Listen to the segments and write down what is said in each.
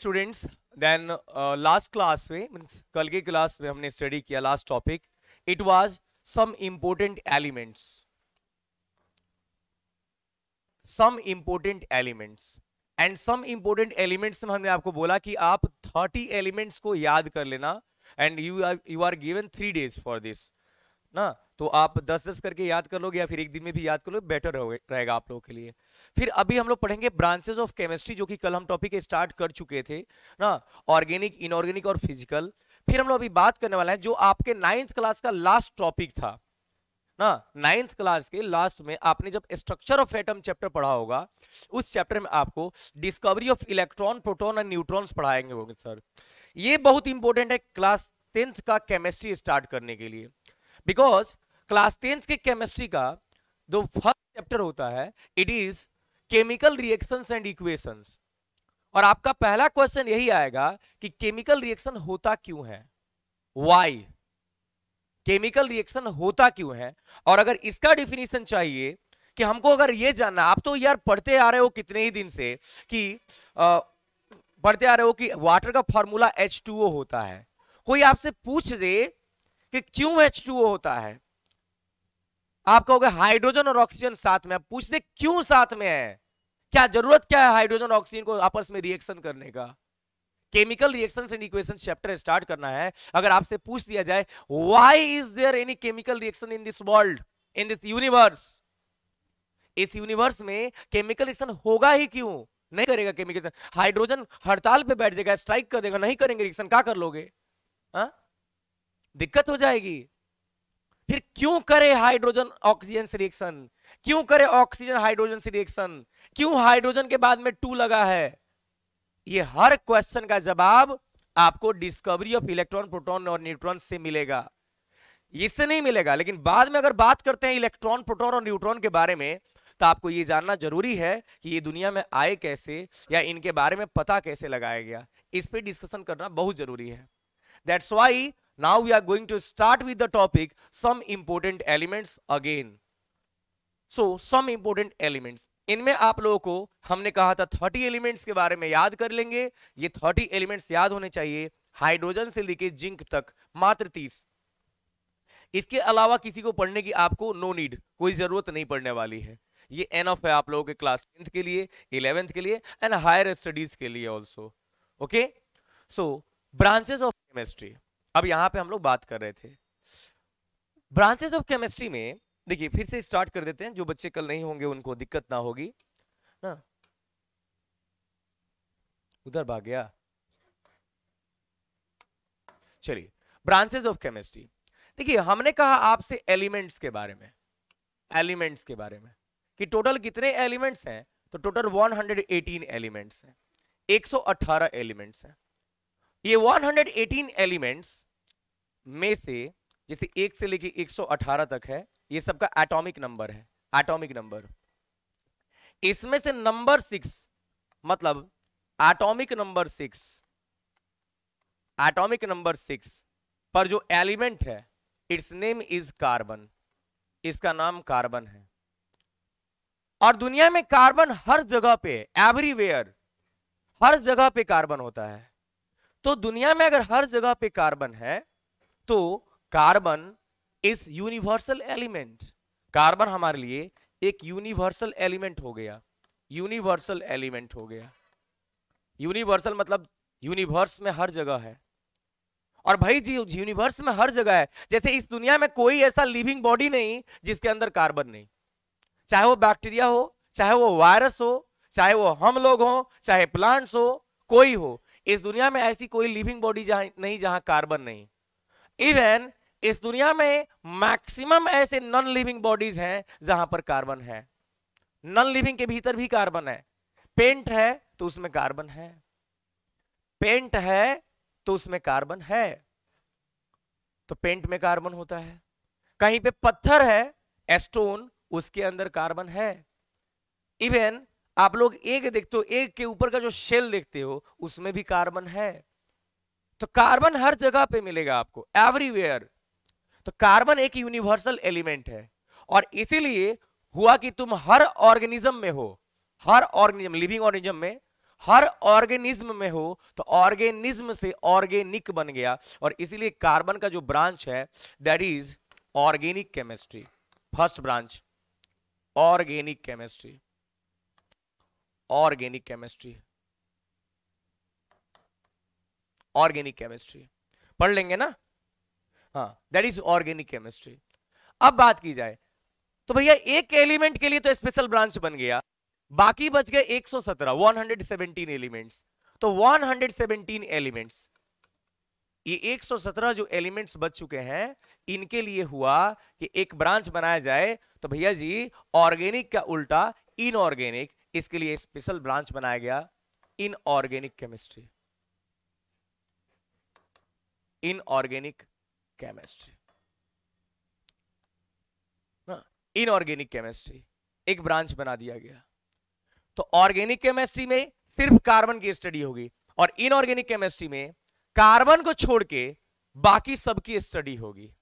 Students then last class में means कल के क्लास में हमने स्टडी किया last topic it was some important elements some important elements and some important elements में हमने आपको बोला कि आप थर्टी एलिमेंट्स को याद कर लेना and you are you are given three days for this ना तो आप दस दस करके याद कर लोगे या फिर एक दिन में भी याद कर लो बेटर रहेगा आप लोगों के लिए फिर अभी हम लोग पढ़ेंगे ब्रांचेस ऑफ केमिस्ट्री जो कि कल हम टॉपिक स्टार्ट कर चुके थे ना ऑर्गेनिक इनऑर्गेनिक और फिजिकल फिर हम लोग अभी बात करने वाले हैं जो आपके नाइन्थ क्लास का लास्ट टॉपिक था ना नाइन्थ क्लास के लास्ट में आपने जब स्ट्रक्चर ऑफ एटम चैप्टर पढ़ा होगा उस चैप्टर में आपको discovery of electron proton and neutron पढ़ाएंगे होंगे सर ये बहुत इंपॉर्टेंट है क्लास टेंथ का केमिस्ट्री स्टार्ट करने के लिए बिकॉज क्लास टेंथ के केमिस्ट्री का जो फर्स्ट चैप्टर होता है it is chemical reactions and equations और आपका पहला क्वेश्चन यही आएगा कि केमिकल रिएक्शन होता क्यों है वाई केमिकल रिएक्शन होता क्यों है और अगर इसका डिफिनेशन चाहिए कि हमको अगर ये जानना आप तो यार पढ़ते आ रहे हो कितने ही दिन से कि आ, पढ़ते आ रहे हो कि वाटर का फॉर्मूला H2O होता है कोई आपसे पूछ दे कि क्यों H2O होता है आप कहोगे हाइड्रोजन और ऑक्सीजन साथ में पूछ दे क्यों साथ में है क्या जरूरत क्या है हाइड्रोजन ऑक्सीजन को आपस में रिएक्शन करने का chemical reaction and equation chapter start करना है अगर आपसे पूछ दिया जाए why is there any chemical reaction in this world in this universe इस यूनिवर्स में केमिकल रिएक्शन होगा ही क्यों नहीं करेगा केमिकल हाइड्रोजन हड़ताल पे बैठ जाएगा स्ट्राइक कर देगा नहीं करेंगे रिएक्शन क्या कर लोगे हा? दिक्कत हो जाएगी फिर क्यों करे हाइड्रोजन ऑक्सीजन से रिएक्शन क्यों करे ऑक्सीजन हाइड्रोजन से रिएक्शन क्यों हाइड्रोजन के बाद में टू लगा है ये हर क्वेश्चन का जवाब आपको डिस्कवरी ऑफ इलेक्ट्रॉन प्रोटॉन और न्यूट्रॉन से मिलेगा इससे नहीं मिलेगा लेकिन बाद में अगर बात करते हैं इलेक्ट्रॉन प्रोटॉन और न्यूट्रॉन के बारे में तो आपको ये जानना जरूरी है कि ये दुनिया में आए कैसे या इनके बारे में पता कैसे लगाया गया इस पर डिस्कशन करना बहुत जरूरी है that's why Now we are going to start with the topic some important elements again. So some important elements. इनमें आप लोगों को हमने कहा था थर्टी एलिमेंट्स के बारे में याद कर लेंगे ये थर्टी एलिमेंट्स याद होने चाहिए हाइड्रोजन से लेके जिंक तक मात्र तीस इसके अलावा किसी को पढ़ने की आपको नो no नीड कोई जरूरत नहीं पड़ने वाली है ये एन ऑफ है आप लोगों के क्लास टेंथ के लिए इलेवेंथ के लिए एंड हायर स्टडीज के लिए also okay so branches of chemistry अब यहां पे हम लोग बात कर रहे थे ब्रांचेस ऑफ केमिस्ट्री में देखिए फिर से स्टार्ट कर देते हैं जो बच्चे कल नहीं होंगे उनको दिक्कत ना होगी ना उधर भाग गया चलिए ब्रांचेस ऑफ केमिस्ट्री देखिए हमने कहा आपसे एलिमेंट्स के बारे में एलिमेंट्स के बारे में कि टोटल कितने एलिमेंट्स हैं तो टोटल 118 एलिमेंट्स हैं 118 एलिमेंट्स हैं ये 118 एलिमेंट्स में से जैसे एक से लेके 118 तक है ये सबका एटॉमिक नंबर है एटॉमिक नंबर इसमें से नंबर सिक्स मतलब atomic number six atomic number six पर जो एलिमेंट है इट्स नेम इज कार्बन इसका नाम कार्बन है और दुनिया में कार्बन हर जगह पे एवरीवेयर हर जगह पे कार्बन होता है तो दुनिया में अगर हर जगह पे कार्बन है तो carbon is universal element carbon हमारे लिए एक यूनिवर्सल एलिमेंट हो गया यूनिवर्सल एलिमेंट हो गया यूनिवर्सल मतलब यूनिवर्स में हर जगह है और भाई जी यूनिवर्स में हर जगह है जैसे इस दुनिया में कोई ऐसा लिविंग बॉडी नहीं जिसके अंदर कार्बन नहीं चाहे वो बैक्टीरिया हो चाहे वो वायरस हो चाहे वो हम लोग हो चाहे प्लांट्स हो कोई हो इस दुनिया में ऐसी कोई लिविंग बॉडी नहीं जहां कार्बन नहीं इवन इस दुनिया में मैक्सिमम ऐसे नॉन लिविंग बॉडीज हैं जहां पर कार्बन है नॉन लिविंग के भीतर भी कार्बन है पेंट है तो उसमें कार्बन है पेंट है तो उसमें कार्बन है तो पेंट में कार्बन होता है कहीं पे पत्थर है स्टोन उसके अंदर कार्बन है इवन आप लोग एक देखते हो एक के ऊपर का जो शेल देखते हो उसमें भी कार्बन है तो कार्बन हर जगह पे मिलेगा आपको एवरीवेयर तो कार्बन एक यूनिवर्सल एलिमेंट है और इसीलिए हुआ कि तुम हर ऑर्गेनिज्म में हो हर ऑर्गेनिज्म लिविंग ऑर्गेनिज्म में हर ऑर्गेनिज्म में हो तो ऑर्गेनिज्म से ऑर्गेनिक बन गया और इसीलिए कार्बन का जो ब्रांच है that is organic chemistry first branch organic chemistry organic chemistry organic chemistry पढ़ लेंगे ना हाँ दैट इज ऑर्गेनिक केमिस्ट्री अब बात की जाए तो भैया एक एलिमेंट के लिए तो स्पेशल ब्रांच बन गया बाकी बच गए 117 117 एलिमेंट्स तो 117 एलिमेंट्स ये 117 जो एलिमेंट्स बच चुके हैं इनके लिए हुआ कि एक ब्रांच बनाया जाए तो भैया जी ऑर्गेनिक का उल्टा इनऑर्गेनिक इसके लिए स्पेशल ब्रांच बनाया गया inorganic chemistry inorganic chemistry inorganic chemistry एक ब्रांच बना दिया गया तो ऑर्गेनिक केमिस्ट्री में सिर्फ कार्बन की स्टडी होगी और इनऑर्गेनिक केमिस्ट्री में कार्बन को छोड़ के बाकी सबकी स्टडी होगी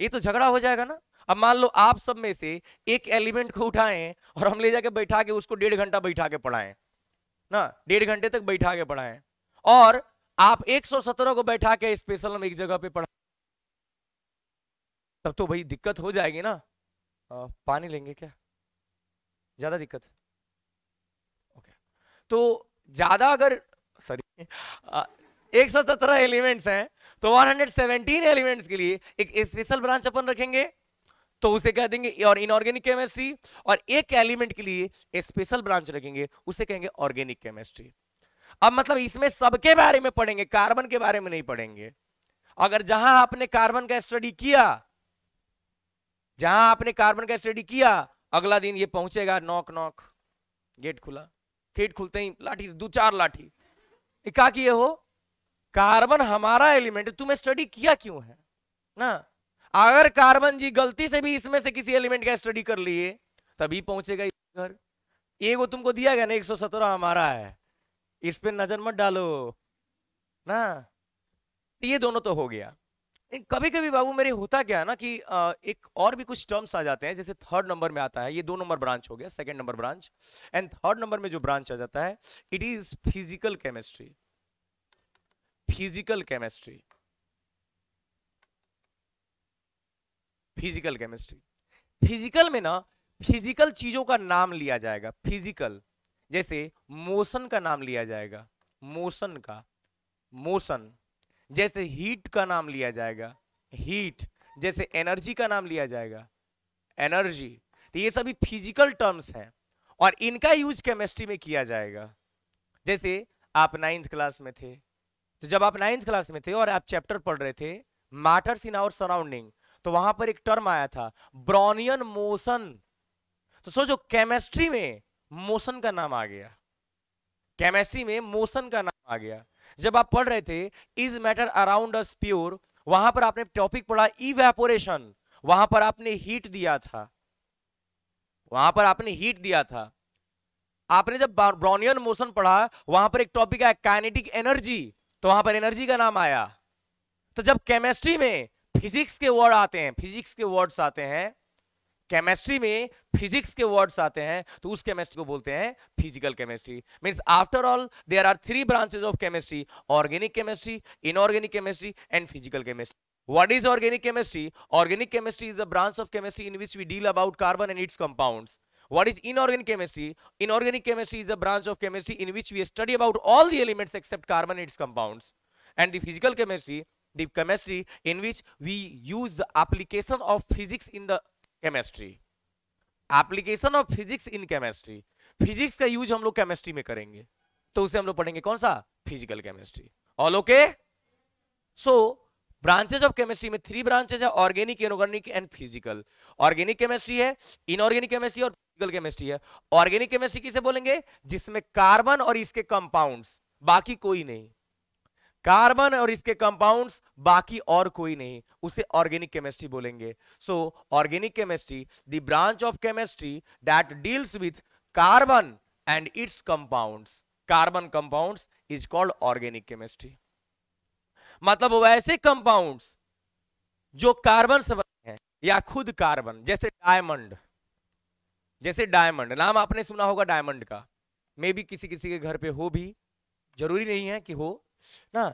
ये तो झगड़ा हो जाएगा ना अब मान लो आप सब में से एक एलिमेंट को उठाएं और हम ले जाके बैठा के उसको डेढ़ घंटा बैठा के पढ़ाएं ना डेढ़ घंटे तक बैठा के पढ़ाएं और आप 117 को बैठा के स्पेशल हम एक जगह पे पढ़ा तब तो भाई दिक्कत हो जाएगी ना आ, पानी लेंगे क्या ज्यादा दिक्कत ओके तो ज्यादा अगर सॉरी एक सौ सत्रह एलिमेंट्स हैं तो 117 एलिमेंट्स के लिए एक स्पेशल ब्रांच अपन रखेंगे तो उसे कह देंगे और इनऑर्गेनिक केमिस्ट्री और एक एलिमेंट के लिए स्पेशल ब्रांच रखेंगे उसे कहेंगे ऑर्गेनिक केमिस्ट्री अब मतलब इसमें सबके बारे में पढ़ेंगे कार्बन के बारे में नहीं पढ़ेंगे अगर जहां आपने कार्बन का स्टडी किया जहां आपने कार्बन का स्टडी किया अगला दिन ये पहुंचेगा नॉक नॉक गेट खुला गेट खुलते ही लाठी दो चार लाठी का हो कार्बन हमारा एलिमेंट तुम्हें स्टडी किया क्यों है ना अगर कार्बन जी गलती से भी इसमें से किसी एलिमेंट का स्टडी कर लिए तभी पहुंचेगा घर वो तुमको दिया गया ना एक हमारा है इस पर नजर मत डालो ना तो ये दोनों तो हो गया कभी कभी बाबू मेरे होता क्या है ना कि एक और भी कुछ टर्म्स आ जाते हैं जैसे थर्ड नंबर में आता है ये दो नंबर ब्रांच हो गया second number branch and third number में जो ब्रांच आ जाता है it is physical chemistry physical chemistry physical chemistry physical में ना फिजिकल चीजों का नाम लिया जाएगा फिजिकल जैसे मोशन का नाम लिया जाएगा मोशन का मोशन जैसे हीट का नाम लिया जाएगा हीट जैसे एनर्जी का नाम लिया जाएगा एनर्जी तो ये सभी फिजिकल टर्म्स हैं और इनका यूज केमिस्ट्री में किया जाएगा जैसे आप नाइन्थ क्लास में थे तो जब आप नाइन्थ क्लास में थे और आप चैप्टर पढ़ रहे थे मैटर्स इन आवर सराउंडिंग तो वहां पर एक टर्म आया था ब्रॉनियन मोशन तो सोचो केमिस्ट्री में मोशन का नाम आ गया केमिस्ट्री में मोशन का नाम आ गया जब आप पढ़ रहे थे is matter around us pure वहां पर आपने टॉपिक पढ़ा इवेपोरेशन वहां पर आपने हीट दिया था वहां पर आपने हीट दिया था आपने जब ब्रॉनियन मोशन पढ़ा वहां पर एक टॉपिक आया काइनेटिक एनर्जी तो वहां पर एनर्जी का नाम आया तो जब केमिस्ट्री में फिजिक्स के वर्ड आते हैं फिजिक्स के वर्ड्स आते हैं केमिस्ट्री में फिजिक्स के वर्ड्स आते हैं तो उस केमिस्ट्री को बोलते हैं physical chemistry means after all there are three branches of chemistry organic chemistry inorganic chemistry and physical chemistry What is organic chemistry? Organic chemistry is a branch of chemistry in which we deal about carbon and its compounds. What is inorganic chemistry? Inorganic chemistry is a branch of chemistry in which we study about all the elements except carbon and its compounds. And the physical chemistry the chemistry in which we use the application of physics in the chemistry application of physics in chemistry physics का use हम लोग chemistry में करेंगे तो उसे हम लोग पढ़ेंगे कौन सा physical chemistry all okay so branches of chemistry में थ्री ब्रांचेज है organic inorganic and physical organic chemistry है इनऑर्गेनिक केमिस्ट्री और फिजिकल केमिस्ट्री है ऑर्गेनिक केमिस्ट्री किसे बोलेंगे जिसमें कार्बन और इसके कंपाउंड्स बाकी कोई नहीं कार्बन और इसके कंपाउंड्स बाकी और कोई नहीं उसे ऑर्गेनिक केमिस्ट्री बोलेंगे so organic chemistry the branch of chemistry that deals with carbon and its compounds carbon compounds is called organic chemistry मतलब वैसे कंपाउंड्स जो कार्बन से बने हैं या खुद कार्बन जैसे डायमंड जैसे डायमंड नाम आपने सुना होगा डायमंड का मे बी किसी किसी के घर पे हो भी जरूरी नहीं है कि हो ना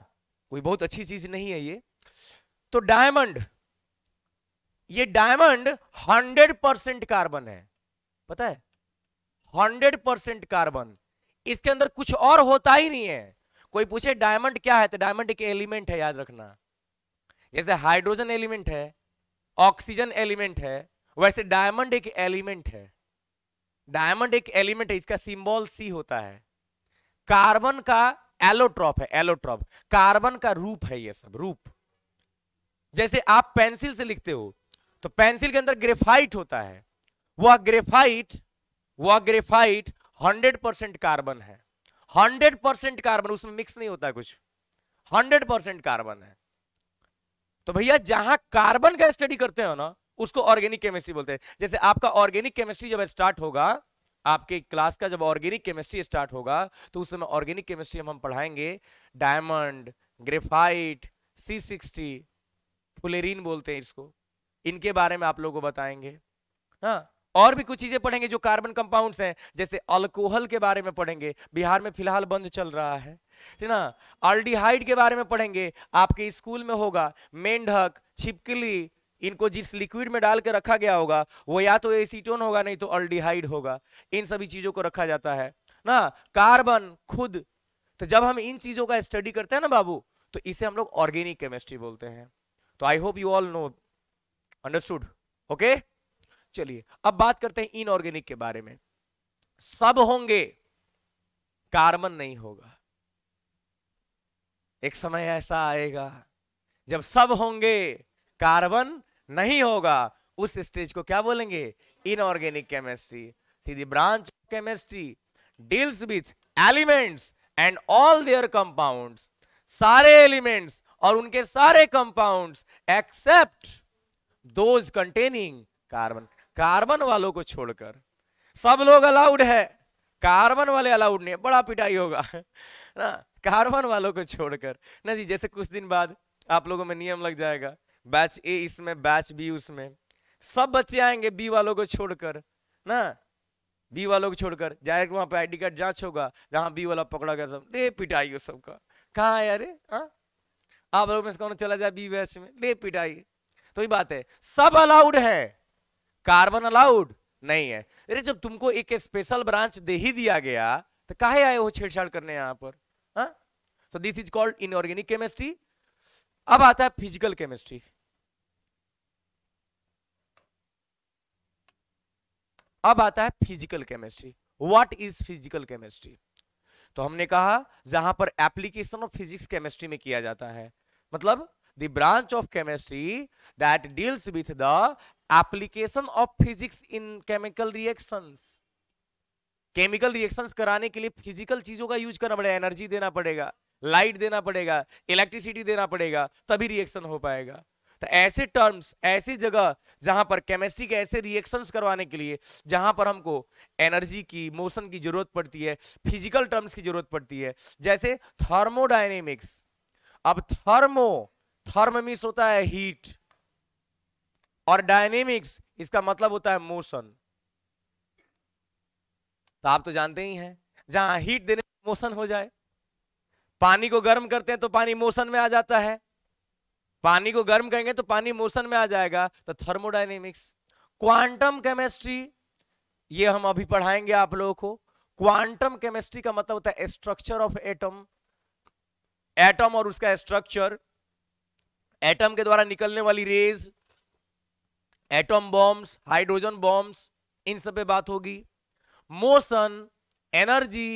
कोई बहुत अच्छी चीज नहीं है ये तो डायमंड ये डायमंड 100 परसेंट कार्बन है पता है 100 परसेंट कार्बन इसके अंदर कुछ और होता ही नहीं है कोई पूछे डायमंड क्या है तो डायमंड एक एलिमेंट है याद रखना जैसे हाइड्रोजन एलिमेंट है ऑक्सीजन एलिमेंट है वैसे डायमंड एक एलिमेंट है डायमंड एक एलिमेंट है इसका सिंबल सी होता है कार्बन का एलोट्रॉप है एलोट्रॉप कार्बन का रूप है ये सब रूप जैसे आप पेंसिल से लिखते हो तो पेंसिल के अंदर ग्रेफाइट होता है वह ग्रेफाइट वह ग्रेफाइट 100 परसेंट कार्बन है 100 परसेंट कार्बन उसमें मिक्स नहीं होता कुछ 100 परसेंट कार्बन है तो भैया जहां कार्बन का स्टडी करते हो ना उसको ऑर्गेनिक केमिस्ट्री बोलते हैं जैसे आपका ऑर्गेनिक केमिस्ट्री जब स्टार्ट होगा आपके क्लास का जब ऑर्गेनिक केमिस्ट्री स्टार्ट होगा तो उस समय ऑर्गेनिक केमिस्ट्री हम पढ़ाएंगे diamond graphite C sixty fullerene बोलते हैं इसको इनके बारे में आप लोगों को बताएंगे हाँ और भी कुछ चीजें पढ़ेंगे जो कार्बन कंपाउंड्स हैं जैसे अल्कोहल के बारे में पढ़ेंगे बिहार में फिलहाल बंद चल रहा है ठीक ना अल्डिहाइड के बारे में पढ़ेंगे आपके स्कूल में होगा मेंढक छिपकली इनको जिस लिक्विड में डाल के रखा गया होगा वो या तो एसीटोन होगा नहीं तो अल्डिहाइड होगा इन सभी चीजों को रखा जाता है ना कार्बन खुद तो जब हम इन चीजों का स्टडी करते हैं ना बाबू तो इसे हम लोग ऑर्गेनिक केमिस्ट्री बोलते हैं तो I hope you all know understood okay चलिए अब बात करते हैं इनऑर्गेनिक के बारे में सब होंगे कार्बन नहीं होगा एक समय ऐसा आएगा जब सब होंगे कार्बन नहीं होगा उस स्टेज को क्या बोलेंगे इनऑर्गेनिक केमिस्ट्री सीधी branch chemistry deals with elements and all their compound सारे एलिमेंट्स और उनके सारे compounds except those containing carbon carbon वालों को छोड़कर सब लोग अलाउड है कार्बन वाले अलाउड नहीं बड़ा पिटाई होगा ना कार्बन वालों को छोड़कर ना जी जैसे कुछ दिन बाद आप लोगों में नियम लग जाएगा बैच ए इसमें बैच बी उसमें सब बच्चे आएंगे बी वालों को छोड़कर ना बी वालों को छोड़कर डायरेक्ट वहाँ पे आईडी कार्ड जांच होगा जहाँ बी वाला पकड़ा गया सब ले पिटाई हो सबका कहा है अरे हाँ? आप लोग में से कौन चला जाए बी बैच में ले पिटाई तो ये बात है सब अलाउड है कार्बन अलाउड नहीं है अरे जब तुमको एक स्पेशल ब्रांच दे ही दिया गया तो काहे आए हो छेड़छाड़ करने यहाँ पर this is called inorganic chemistry अब आता है फिजिकल केमिस्ट्री अब आता है physical chemistry what is physical chemistry तो हमने कहा जहां पर एप्लीकेशन ऑफ फिजिक्स केमिस्ट्री में किया जाता है मतलब the branch of chemistry that deals with the application of physics in chemical reactions chemical reactions कराने के लिए फिजिकल चीजों का यूज करना पड़ेगा एनर्जी देना पड़ेगा लाइट देना पड़ेगा इलेक्ट्रिसिटी देना पड़ेगा तभी रिएक्शन हो पाएगा तो ऐसे टर्म्स ऐसी जगह जहां पर केमिस्ट्री के ऐसे रिएक्शंस करवाने के लिए जहां पर हमको एनर्जी की मोशन की जरूरत पड़ती है फिजिकल टर्म्स की जरूरत पड़ती है जैसे थर्मोडाइनेमिक्स अब थर्मो थर्मिस होता है हीट और डायनेमिक्स इसका मतलब होता है मोशन तो आप तो जानते ही हैं जहां हीट देने मोशन हो जाए पानी को गर्म करते हैं तो पानी मोशन में आ जाता है पानी को गर्म करेंगे तो पानी मोशन में आ जाएगा तो थर्मोडाइनेमिक्स क्वांटम केमिस्ट्री ये हम अभी पढ़ाएंगे आप लोगों को क्वांटम केमिस्ट्री का मतलब होता है स्ट्रक्चर ऑफ एटम एटम और उसका स्ट्रक्चर एटम के द्वारा निकलने वाली rays atom bombs hydrogen bombs इन सब पे बात होगी मोशन एनर्जी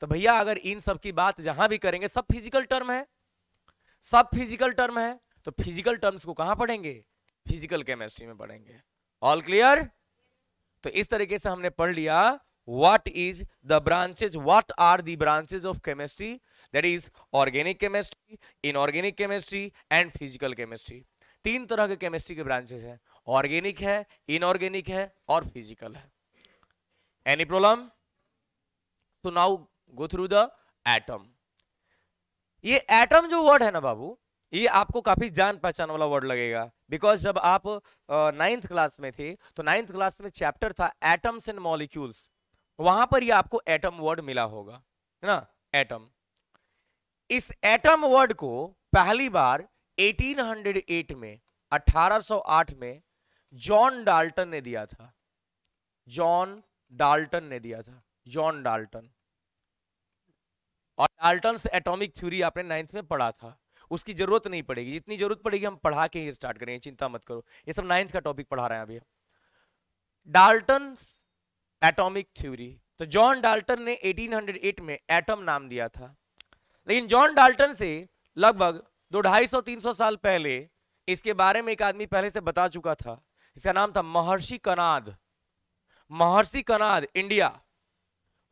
तो भैया अगर इन सब की बात जहां भी करेंगे सब फिजिकल टर्म है सब फिजिकल टर्म है तो फिजिकल टर्म्स को कहां पढ़ेंगे फिजिकल केमिस्ट्री में पढ़ेंगे ऑल क्लियर तो इस तरीके से हमने पढ़ लिया what is the branches what are the branches of chemistry that is organic chemistry inorganic chemistry and physical तीन तरह के केमिस्ट्री के ब्रांचेस हैं ऑर्गेनिक है इनऑर्गेनिक है और फिजिकल है एनी प्रॉब्लम तो now go through the atom ये एटम जो वर्ड है ना बाबू ये आपको काफी जान पहचान वाला वर्ड लगेगा बिकॉज जब आप नाइन्थ क्लास में थे तो नाइन्थ क्लास में चैप्टर था एटम्स एंड मॉलिक्यूल्स वहां पर ये आपको एटम वर्ड मिला होगा है ना एटम इस एटम वर्ड को पहली बार 1808 में 1808 में जॉन डाल्टन ने दिया था जॉन डाल्टन ने दिया था जॉन डाल्टन और डाल्टन एटॉमिक थ्योरी आपने नाइन्थ में पढ़ा था उसकी जरूरत नहीं पड़ेगी जितनी जरूरत पड़ेगी हम पढ़ा के ही स्टार्ट करेंगे चिंता मत करो ये सब नाइन्थ का टॉपिक पढ़ा रहे हैं अभी डाल्टन एटॉमिक थ्योरी तो जॉन डाल्टन ने 1808 में एटम नाम दिया था लेकिन जॉन डाल्टन से लगभग दो ढाई सौ तीन सौ साल पहले इसके बारे में एक आदमी पहले से बता चुका था इसका नाम था महर्षि कनाद महर्षि कनाद इंडिया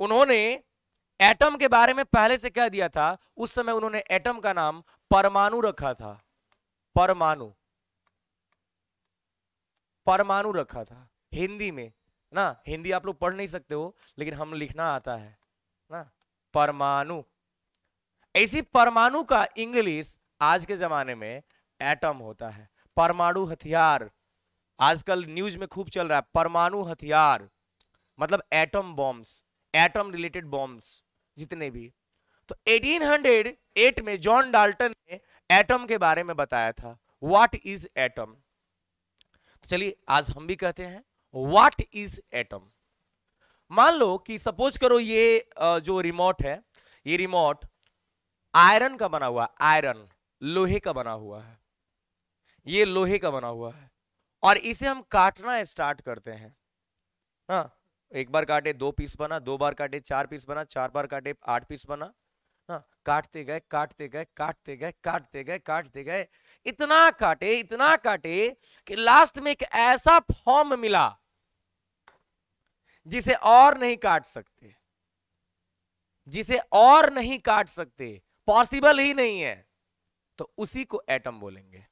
उन्होंने एटम के बारे में पहले से कह दिया था उस समय उन्होंने एटम का नाम परमाणु रखा था परमाणु परमाणु रखा था हिंदी में ना हिंदी आप लोग पढ़ नहीं सकते हो लेकिन हम लिखना आता है ना परमाणु ऐसी परमाणु का इंग्लिश आज के जमाने में एटम होता है परमाणु हथियार आजकल न्यूज में खूब चल रहा है परमाणु हथियार मतलब atom bombs atom related bombs जितने भी तो 1808 में जॉन डाल्टन ने एटम के बारे में बताया था व्हाट इज एटम तो चलिए आज हम भी कहते हैं व्हाट इज एटम मान लो कि सपोज करो ये जो रिमोट है ये रिमोट आयरन का बना हुआ आयरन लोहे का बना हुआ है ये लोहे का बना हुआ है और इसे हम काटना स्टार्ट करते हैं हाँ एक बार काटे दो पीस बना दो बार काटे चार पीस बना चार बार काटे आठ पीस बना हाँ काटते गए काटते गए काटते गए काटते गए काटते गए इतना काटे इतना काटे कि लास्ट में एक ऐसा फॉर्म मिला जिसे और नहीं काट सकते जिसे और नहीं काट सकते पॉसिबल ही नहीं है तो उसी को एटम बोलेंगे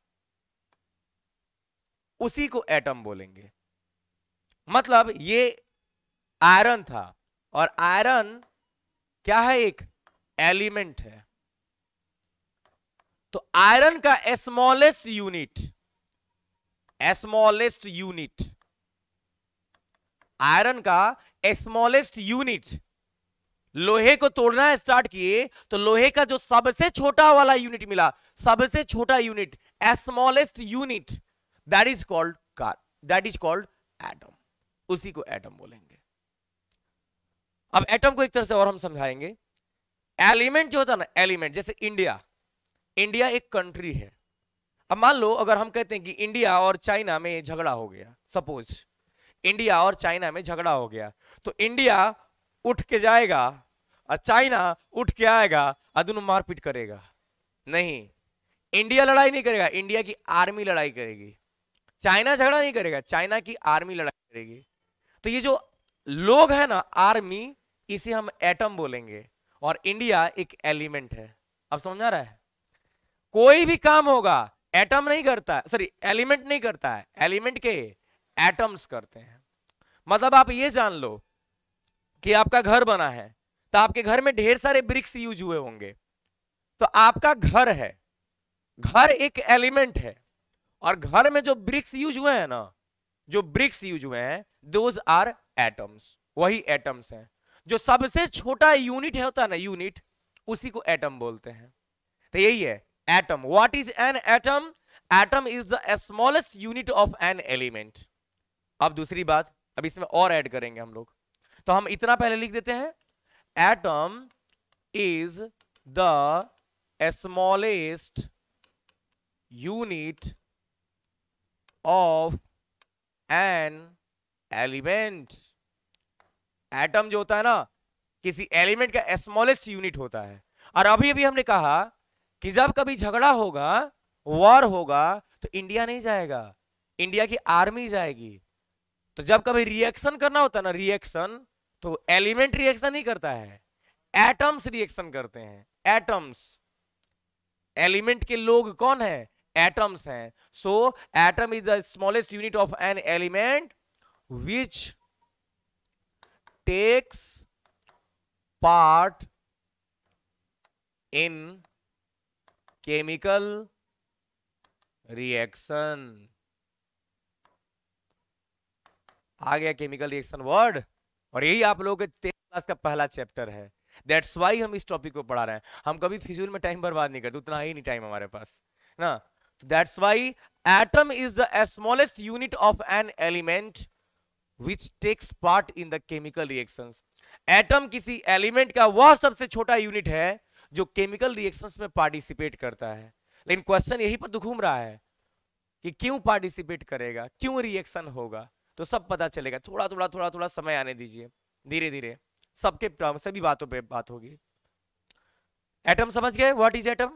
उसी को एटम बोलेंगे मतलब ये आयरन था और आयरन क्या है एक एलिमेंट है तो आयरन का smallest unit smallest unit iron का स्मॉलेस्ट यूनिट लोहे को तोड़ना स्टार्ट किए तो लोहे का जो सबसे छोटा वाला यूनिट मिला सबसे छोटा unit smallest unit that is called car that is called atom उसी को एटम बोलेंगे अब एटम को एक तरह से और हम समझाएंगे एलिमेंट जो होता है ना एलिमेंट जैसे इंडिया इंडिया एक कंट्री है अब मान लो अगर हम कहते हैं कि इंडिया और चाइना में झगड़ा हो गया सपोज इंडिया और चाइना में झगड़ा हो गया तो इंडिया उठ के जाएगा और चाइना उठ के आएगा और दोनों मारपीट करेगा नहीं इंडिया लड़ाई नहीं करेगा इंडिया की आर्मी लड़ाई करेगी चाइना झगड़ा नहीं करेगा चाइना की आर्मी लड़ाई करेगी तो ये जो लोग है ना आर्मी इसे हम एटम बोलेंगे और इंडिया एक एलिमेंट है अब समझ आ रहा है कोई भी काम होगा एटम नहीं करता सॉरी एलिमेंट नहीं करता है एलिमेंट के एटम्स करते हैं मतलब आप ये जान लो कि आपका घर बना है तो आपके घर में ढेर सारे ब्रिक्स यूज हुए होंगे तो आपका घर है घर एक एलिमेंट है और घर में जो ब्रिक्स यूज हुए हैं ना जो ब्रिक्स यूज हुए हैं दोज आर एटम्स वही एटम्स हैं जो सबसे छोटा यूनिट है होता है ना यूनिट उसी को एटम बोलते हैं तो यही है atom what is an atom atom is the smallest unit of an element अब दूसरी बात अब इसमें और ऐड करेंगे हम लोग तो हम इतना पहले लिख देते हैं atom is the smallest unit of an element atom जो होता है ना किसी एलिमेंट का स्मॉलेस्ट यूनिट होता है और अभी अभी हमने कहा कि जब कभी झगड़ा होगा वॉर होगा तो इंडिया नहीं जाएगा इंडिया की आर्मी जाएगी तो जब कभी रिएक्शन करना होता है ना रिएक्शन तो एलिमेंट रिएक्शन नहीं करता है एटम्स रिएक्शन करते हैं एटम्स एलिमेंट के लोग कौन है एटम्स हैं so atom is the smallest unit of an element which takes part in chemical reaction आ गया केमिकल रिएक्शन वर्ड और यही आप लोगों के तेरह क्लास का पहला चैप्टर है दैट्स वाई हम इस टॉपिक को पढ़ा रहे हैं हम कभी फिजूल में टाइम बर्बाद नहीं करते उतना ही नहीं टाइम हमारे पास ना that's why atom is the smallest unit of an element which takes part in the chemical reaction atom किसी एलिमेंट का वह सबसे छोटा यूनिट है जो केमिकल रिएक्शन में पार्टिसिपेट करता है लेकिन क्वेश्चन यही पर घूम रहा है कि क्यों पार्टिसिपेट करेगा क्यों रिएक्शन होगा तो सब पता चलेगा थोड़ा थोड़ा थोड़ा थोड़ा समय आने दीजिए धीरे धीरे सबके सभी बातों पे बात होगी एटम समझ गए व्हाट इज एटम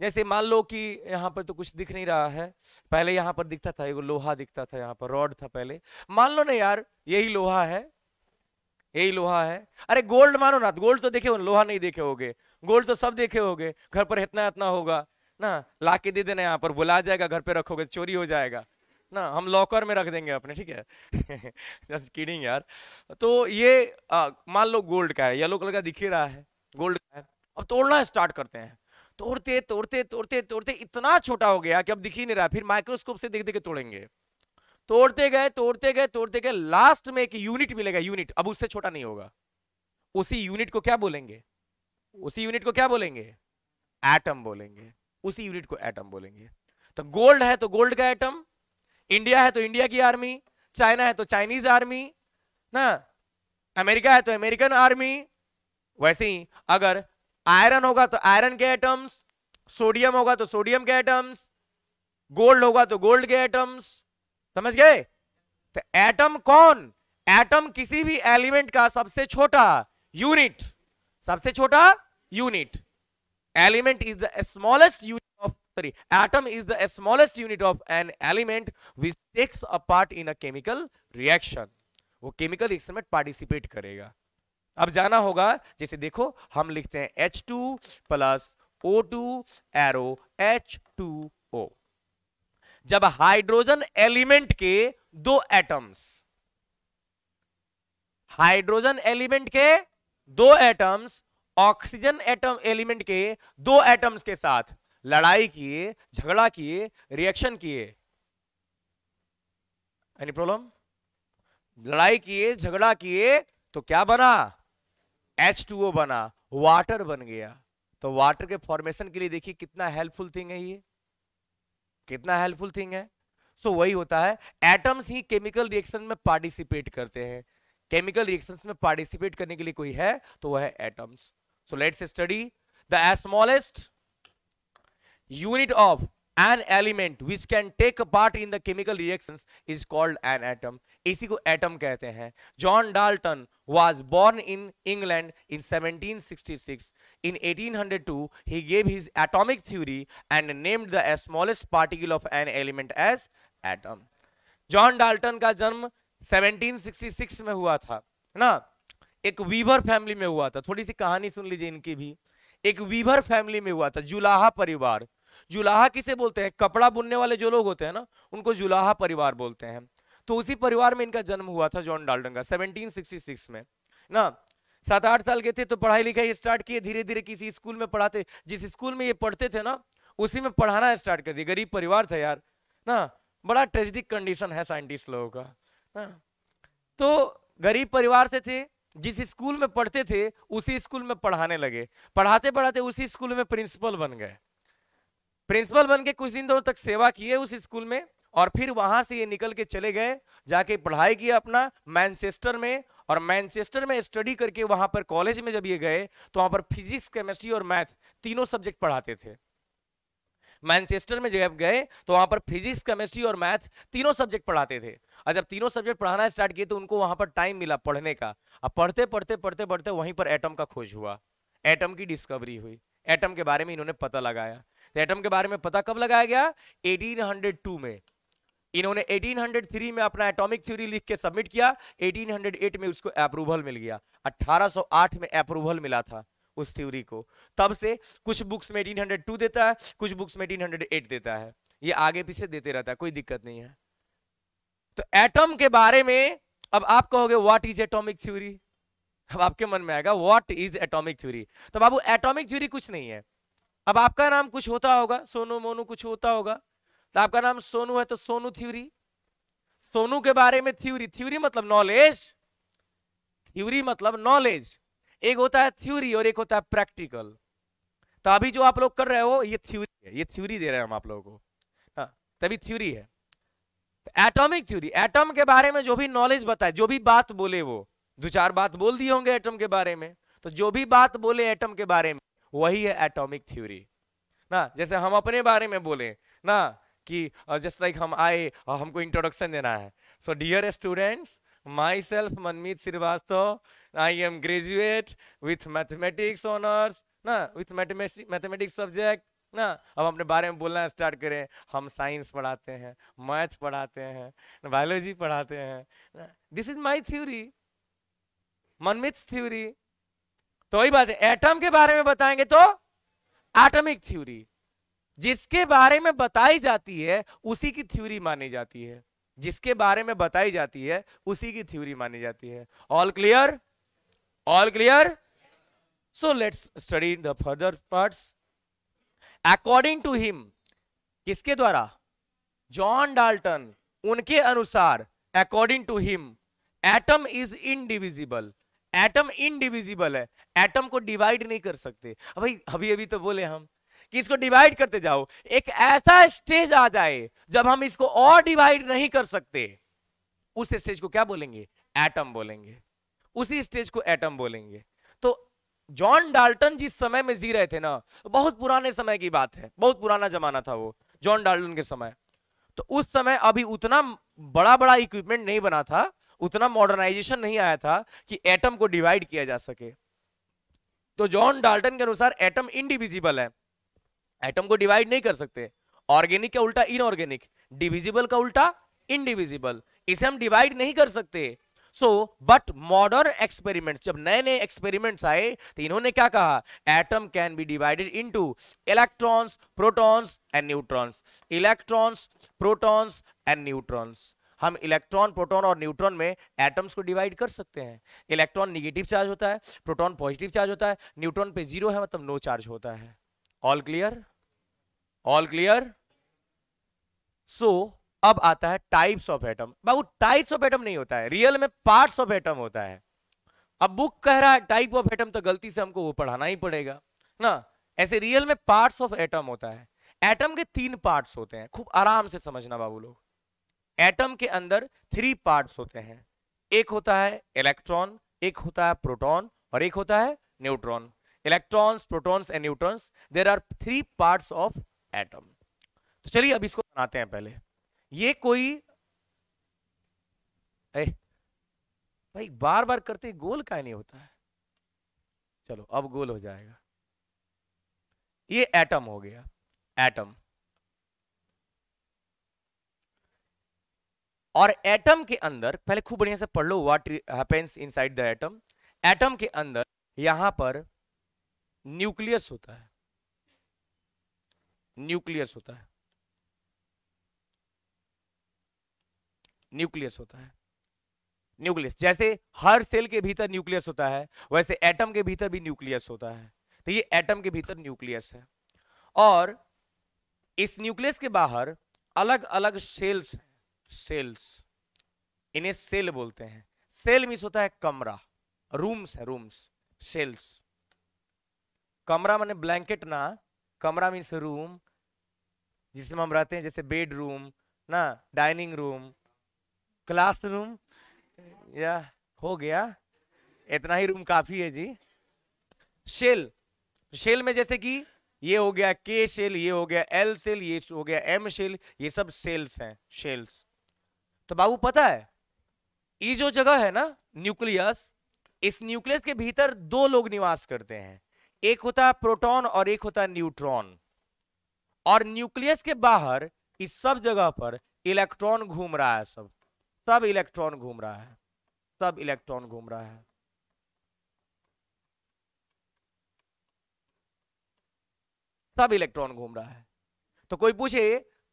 जैसे मान लो कि यहाँ पर तो कुछ दिख नहीं रहा है पहले यहाँ पर दिखता था एगो लोहा दिखता था यहाँ पर रॉड था पहले मान लो ना यार यही लोहा है यही लोहा है अरे गोल्ड मानो ना गोल्ड तो देखे हो लोहा नहीं देखे होगे गोल्ड तो सब देखे होगे घर पर इतना इतना होगा ना ला के दे देना यहाँ पर बुला जाएगा घर पर रखोगे चोरी हो जाएगा ना हम लॉकर में रख देंगे अपने ठीक है जस्ट किडिंग यार तो ये मान लो गोल्ड का है येलो कलर का दिख ही रहा है गोल्ड का है अब तोड़ना स्टार्ट करते हैं तोड़ते तोड़ते तोड़ते तोड़ते इतना छोटा हो गया कि अब दिख ही नहीं रहा फिर माइक्रोस्कोप से देख देख के तोड़ेंगे तोड़ते गए तोड़ते गए तोड़ते गए लास्ट में एक यूनिट मिलेगा यूनिट अब उससे छोटा नहीं होगा उसी यूनिट को क्या बोलेंगे उसी यूनिट को क्या बोलेंगे एटम बोलेंगे उसी यूनिट को एटम बोलेंगे तो गोल्ड है तो गोल्ड का एटम इंडिया है तो इंडिया की आर्मी चाइना है तो चाइनीज आर्मी ना अमेरिका है तो अमेरिकन आर्मी वैसे ही अगर आयरन होगा तो आयरन के एटम्स सोडियम होगा तो सोडियम के एटम्स गोल्ड होगा तो गोल्ड के एटम्स समझ गए तो एटम कौन एटम किसी भी एलिमेंट का सबसे छोटा यूनिट सबसे छोटा unit element is the smallest unit of sorry atom is the smallest unit of an element which takes a part in a chemical reaction वो केमिकल रिएक्शन में पार्टिसिपेट करेगा अब जाना होगा जैसे देखो हम लिखते हैं H two plus O two arrow H two O जब हाइड्रोजन एलिमेंट के दो एटम्स हाइड्रोजन एलिमेंट के दो एटम्स ऑक्सीजन एटम एलिमेंट के दो एटम्स के साथ लड़ाई किए झगड़ा किए रिएक्शन किए एनी प्रॉब्लम लड़ाई किए झगड़ा किए तो क्या बना H2O बना वाटर बन गया तो वाटर के फॉर्मेशन के लिए देखिए कितना हेल्पफुल थिंग है ये कितना हेल्पफुल थिंग है सो so, वही होता है एटम्स ही केमिकल रिएक्शन में पार्टिसिपेट करते हैं केमिकल रिएक्शन में पार्टिसिपेट करने के लिए कोई है तो वह है atoms so let's study the smallest unit of an element which can take part in the chemical reactions is called an atom इसी को एटम कहते हैं John Dalton was born in England in 1766. In 1802, he gave his atomic theory and named the smallest particle of an element as atom. John Dalton का जन्म 1766 में हुआ था ना एक वीवर फैमिली में हुआ था थोड़ी सी कहानी सुन लीजिए इनकी भी एक वीवर फैमिली में हुआ था जुलाहा परिवार जुलाहा किसे बोलते हैं कपड़ा बुनने वाले जो लोग होते हैं ना उनको जुलाहा परिवार बोलते हैं तो उसी परिवार में इनका जन्म हुआ था जॉन डाल्टन का 1766 में ना सात आठ साल के थे तो पढ़ाई लिखाई स्टार्ट किए धीरे धीरे किसी स्कूल में पढ़ाते जिस स्कूल में ये पढ़ते थे ना उसी में पढ़ाना स्टार्ट कर दिया गरीब परिवार था यार ना बड़ा ट्रेजिक कंडीशन है साइंटिस्ट लोगों का ना तो गरीब परिवार से थे जिस स्कूल में पढ़ते थे उसी स्कूल में पढ़ाने लगे पढ़ाते पढ़ाते उसी स्कूल में प्रिंसिपल बन गए प्रिंसिपल बन के कुछ दिन दो तक सेवा किए उस स्कूल में और फिर वहां से ये निकल के चले गए जाके पढ़ाई किया अपना मैनचेस्टर में और मैनचेस्टर में स्टडी करके वहां पर कॉलेज में जब ये गए तो वहां पर फिजिक्स केमिस्ट्री और मैथ तीनों सब्जेक्ट पढ़ाते थे मैनचेस्टर में जब गए तो वहां पर फिजिक्स केमिस्ट्री और मैथ तीनों सब्जेक्ट पढ़ाते थे और जब तीनों सब्जेक्ट पढ़ाना स्टार्ट किए तो उनको वहां पर टाइम मिला पढ़ने का अब पढ़ते पढ़ते पढ़ते पढ़ते वहीं पर एटम का खोज हुआ एटम की डिस्कवरी हुई एटम के बारे में इन्होंने पता लगाया एटम के बारे में पता कब लगाया गया 1802 में इन्होंने 1803 में अपना एटॉमिक थ्योरी लिख के सबमिट किया 1808 में उसको अप्रूवल मिल गया 1808 में अप्रूवल मिला था उस थ्योरी को तब से कुछ बुक्स में 1802 देता है कुछ बुक्स में 1808 देता है ये आगे पीछे देते रहता है कोई दिक्कत नहीं है तो एटम के बारे में अब आप कहोगे व्हाट इज एटोमिक थ्यूरी अब आपके मन में आएगा व्हाट इज एटोमिक थ्यूरी तो बाबू एटोमिक थ्यूरी कुछ नहीं है अब आपका नाम कुछ होता होगा सोनू मोनू कुछ होता होगा तो आपका नाम सोनू है तो सोनू थ्योरी सोनू के बारे में थ्योरी थ्योरी मतलब नॉलेज थ्योरी मतलब नॉलेज एक होता है थ्योरी और एक होता है प्रैक्टिकल तो अभी जो आप लोग कर रहे हो ये थ्योरी है ये थ्योरी दे रहे हैं हम आप लोगों को हाँ तभी थ्योरी है एटॉमिक थ्योरी एटम के बारे में जो भी नॉलेज बताए जो भी बात बोले वो दो चार बात बोल दिए होंगे एटम के बारे में तो जो भी बात बोले एटम के बारे में वही है एटॉमिक थ्योरी ना जैसे हम अपने बारे में बोले ना कि जस्ट लाइक हम आए और हमको इंट्रोडक्शन देना है so dear students myself Manmeet Srivastava I am graduate with mathematics honours ना विथ मैथमेटिक्स सब्जेक्ट ना अब अपने बारे में बोलना स्टार्ट करें हम साइंस पढ़ाते हैं मैथ्स पढ़ाते हैं बायोलॉजी पढ़ाते हैं this is my theory Manmeet theory तो वही बात है एटम के बारे में बताएंगे तो एटमिक थ्योरी जिसके बारे में बताई जाती है उसी की थ्योरी मानी जाती है जिसके बारे में बताई जाती है उसी की थ्योरी मानी जाती है all clear all clear so let's study the further parts according to him किसके द्वारा जॉन डाल्टन उनके अनुसार according to him atom is indivisible atom indivisible है एटम को डिवाइड नहीं कर सकते भाई अभी अभी तो बोले हम कि इसको डिवाइड करते जाओ एक ऐसा स्टेज आ जाए जब हम इसको और डिवाइड नहीं कर सकते उस स्टेज को क्या बोलेंगे एटम बोलेंगे उसी स्टेज को एटम बोलेंगे तो जॉन डाल्टन जिस समय में जी रहे थे ना बहुत पुराने समय की बात है बहुत पुराना जमाना था वो जॉन डाल्टन के समय तो उस समय अभी उतना बड़ा बड़ा इक्विपमेंट नहीं बना था उतना मॉडर्नाइजेशन नहीं आया था कि एटम को डिवाइड किया जा सके तो जॉन डाल्टन के अनुसार एटम इनडिविजिबल है एटम को डिवाइड नहीं कर सकते ऑर्गेनिक का उल्टा इनऑर्गेनिक डिविजिबल का उल्टा इनडिविजिबल इसे हम डिवाइड नहीं कर सकते सो बट मॉडर्न एक्सपेरिमेंट्स जब नए नए एक्सपेरिमेंट्स आए तो इन्होंने क्या कहा atom can be divided into electrons protons and neutrons electrons protons and neutrons हम इलेक्ट्रॉन प्रोटॉन और न्यूट्रॉन में एटम्स को डिवाइड कर सकते हैं इलेक्ट्रॉन निगेटिव चार्ज होता है प्रोटॉन पॉजिटिव चार्ज होता है न्यूट्रॉन पे जीरो है मतलब नो चार्ज होता है all clear all clear so अब आता है टाइप्स ऑफ एटम बाबू टाइप्स ऑफ एटम नहीं होता है रियल में पार्ट्स ऑफ एटम होता है अब बुक कह रहा है टाइप ऑफ एटम तो गलती से हमको वो पढ़ाना ही पड़ेगा ना ऐसे रियल में पार्ट्स ऑफ एटम होता है एटम के तीन पार्ट्स होते हैं खूब आराम से समझना बाबू लोग एटम के अंदर थ्री पार्ट्स होते हैं एक होता है इलेक्ट्रॉन एक होता है प्रोटॉन और एक होता है neutron electrons protons and neutrons there are three part of atom तो चलिए अब इसको बनाते हैं पहले ये कोई ए, भाई बार बार करते गोल का नहीं होता है चलो अब गोल हो जाएगा ये एटम हो गया एटम और एटम के अंदर पहले खूब बढ़िया से पढ़ लो what happens inside the atom atom के अंदर यहां पर न्यूक्लियस होता है न्यूक्लियस होता है न्यूक्लियस होता है न्यूक्लियस जैसे हर सेल के भीतर न्यूक्लियस होता है वैसे एटम के भीतर भी न्यूक्लियस होता है तो ये एटम के भीतर न्यूक्लियस है और इस न्यूक्लियस के बाहर अलग अलग सेल्स हैं सेल्स इन्हें सेल बोलते हैं सेल मीस होता है कमरा रूम्स है रूम्स सेल्स कमरा माने ब्लैंकेट ना कमरा मीन्स रूम जिसमें हम रहते हैं जैसे बेडरूम ना डाइनिंग रूम क्लासरूम या हो गया इतना ही रूम काफी है जी शेल शेल में जैसे कि ये हो गया के शेल ये हो गया एल सेल ये हो गया एम शेल ये सब सेल्स हैं शेल्स तो बाबू पता है ये जो जगह है ना न्यूक्लियस इस न्यूक्लियस के भीतर दो लोग निवास करते हैं एक होता है प्रोटॉन और एक होता है न्यूट्रॉन और न्यूक्लियस के बाहर इस सब जगह पर इलेक्ट्रॉन घूम रहा है सब सब इलेक्ट्रॉन घूम रहा है सब इलेक्ट्रॉन घूम रहा है सब इलेक्ट्रॉन घूम रहा है तो कोई पूछे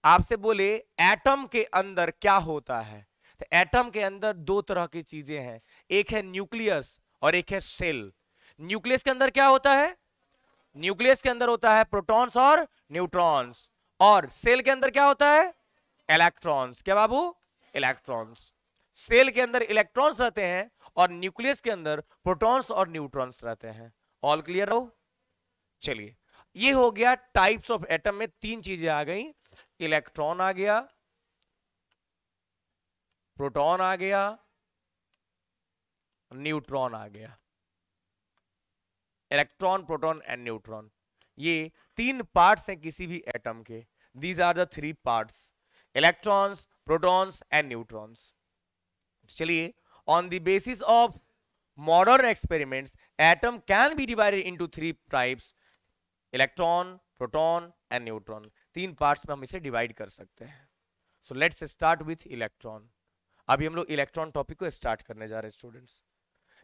आपसे बोले एटम के अंदर क्या होता है तो एटम के अंदर दो तरह की चीजें हैं एक है न्यूक्लियस और एक है सेल न्यूक्लियस के अंदर क्या होता है न्यूक्लियस के अंदर होता है प्रोटॉन्स और न्यूट्रॉन्स और सेल के अंदर क्या होता है इलेक्ट्रॉन्स क्या बाबू इलेक्ट्रॉन्स सेल के अंदर इलेक्ट्रॉन्स रहते हैं और न्यूक्लियस के अंदर प्रोटॉन्स और न्यूट्रॉन्स रहते हैं ऑल क्लियर हो चलिए ये हो गया टाइप्स ऑफ एटम में तीन चीजें आ गई इलेक्ट्रॉन आ गया प्रोटॉन आ गया न्यूट्रॉन आ गया इलेक्ट्रॉन प्रोटॉन एंड न्यूट्रॉन ये तीन पार्ट्स हैं किसी भी एटम के these are the three parts electrons protons and neutrons चलिए on the basis of modern experiments atom can be divided into three types electron proton and neutron तीन parts में हम इसे डिवाइड कर सकते हैं so let's start with electron अभी हम लोग इलेक्ट्रॉन टॉपिक को स्टार्ट करने जा रहे हैं students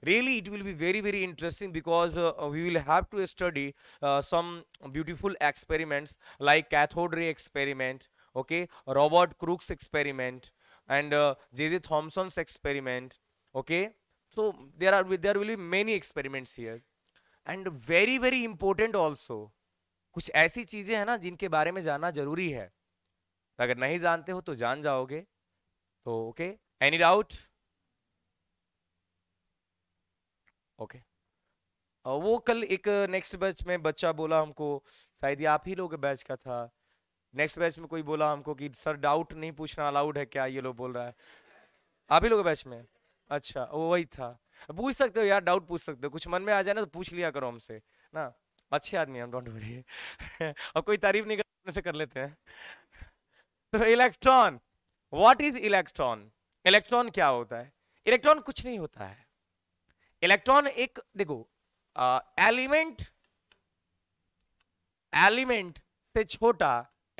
really it will be very very interesting because we will have to study some beautiful experiments like cathode ray experiment okay Robert Crookes experiment and J J Thomson's experiment okay so there are there will be many experiments here and very very important also कुछ ऐसी चीजें हैं ना जिनके बारे में जानना जरूरी है अगर नहीं जानते हो तो जान जाओगे तो ओके एनी डाउट ओके वो कल एक नेक्स्ट बैच में बच्चा बोला हमको शायद ये आप ही लोग बैच का था नेक्स्ट बैच में कोई बोला हमको कि सर डाउट नहीं पूछना अलाउड है क्या ये लोग बोल रहा है आप ही लोग बैच में अच्छा वो वही था पूछ सकते हो यार डाउट पूछ सकते हो कुछ मन में आ जाए ना तो पूछ लिया करो हमसे ना अच्छे आदमी हम डोंट वरी अब कोई तारीफ नहीं कर से कर लेते हैं तो electron what is electron electron क्या होता है इलेक्ट्रॉन कुछ नहीं होता है इलेक्ट्रॉन एक देखो एलिमेंट एलिमेंट से छोटा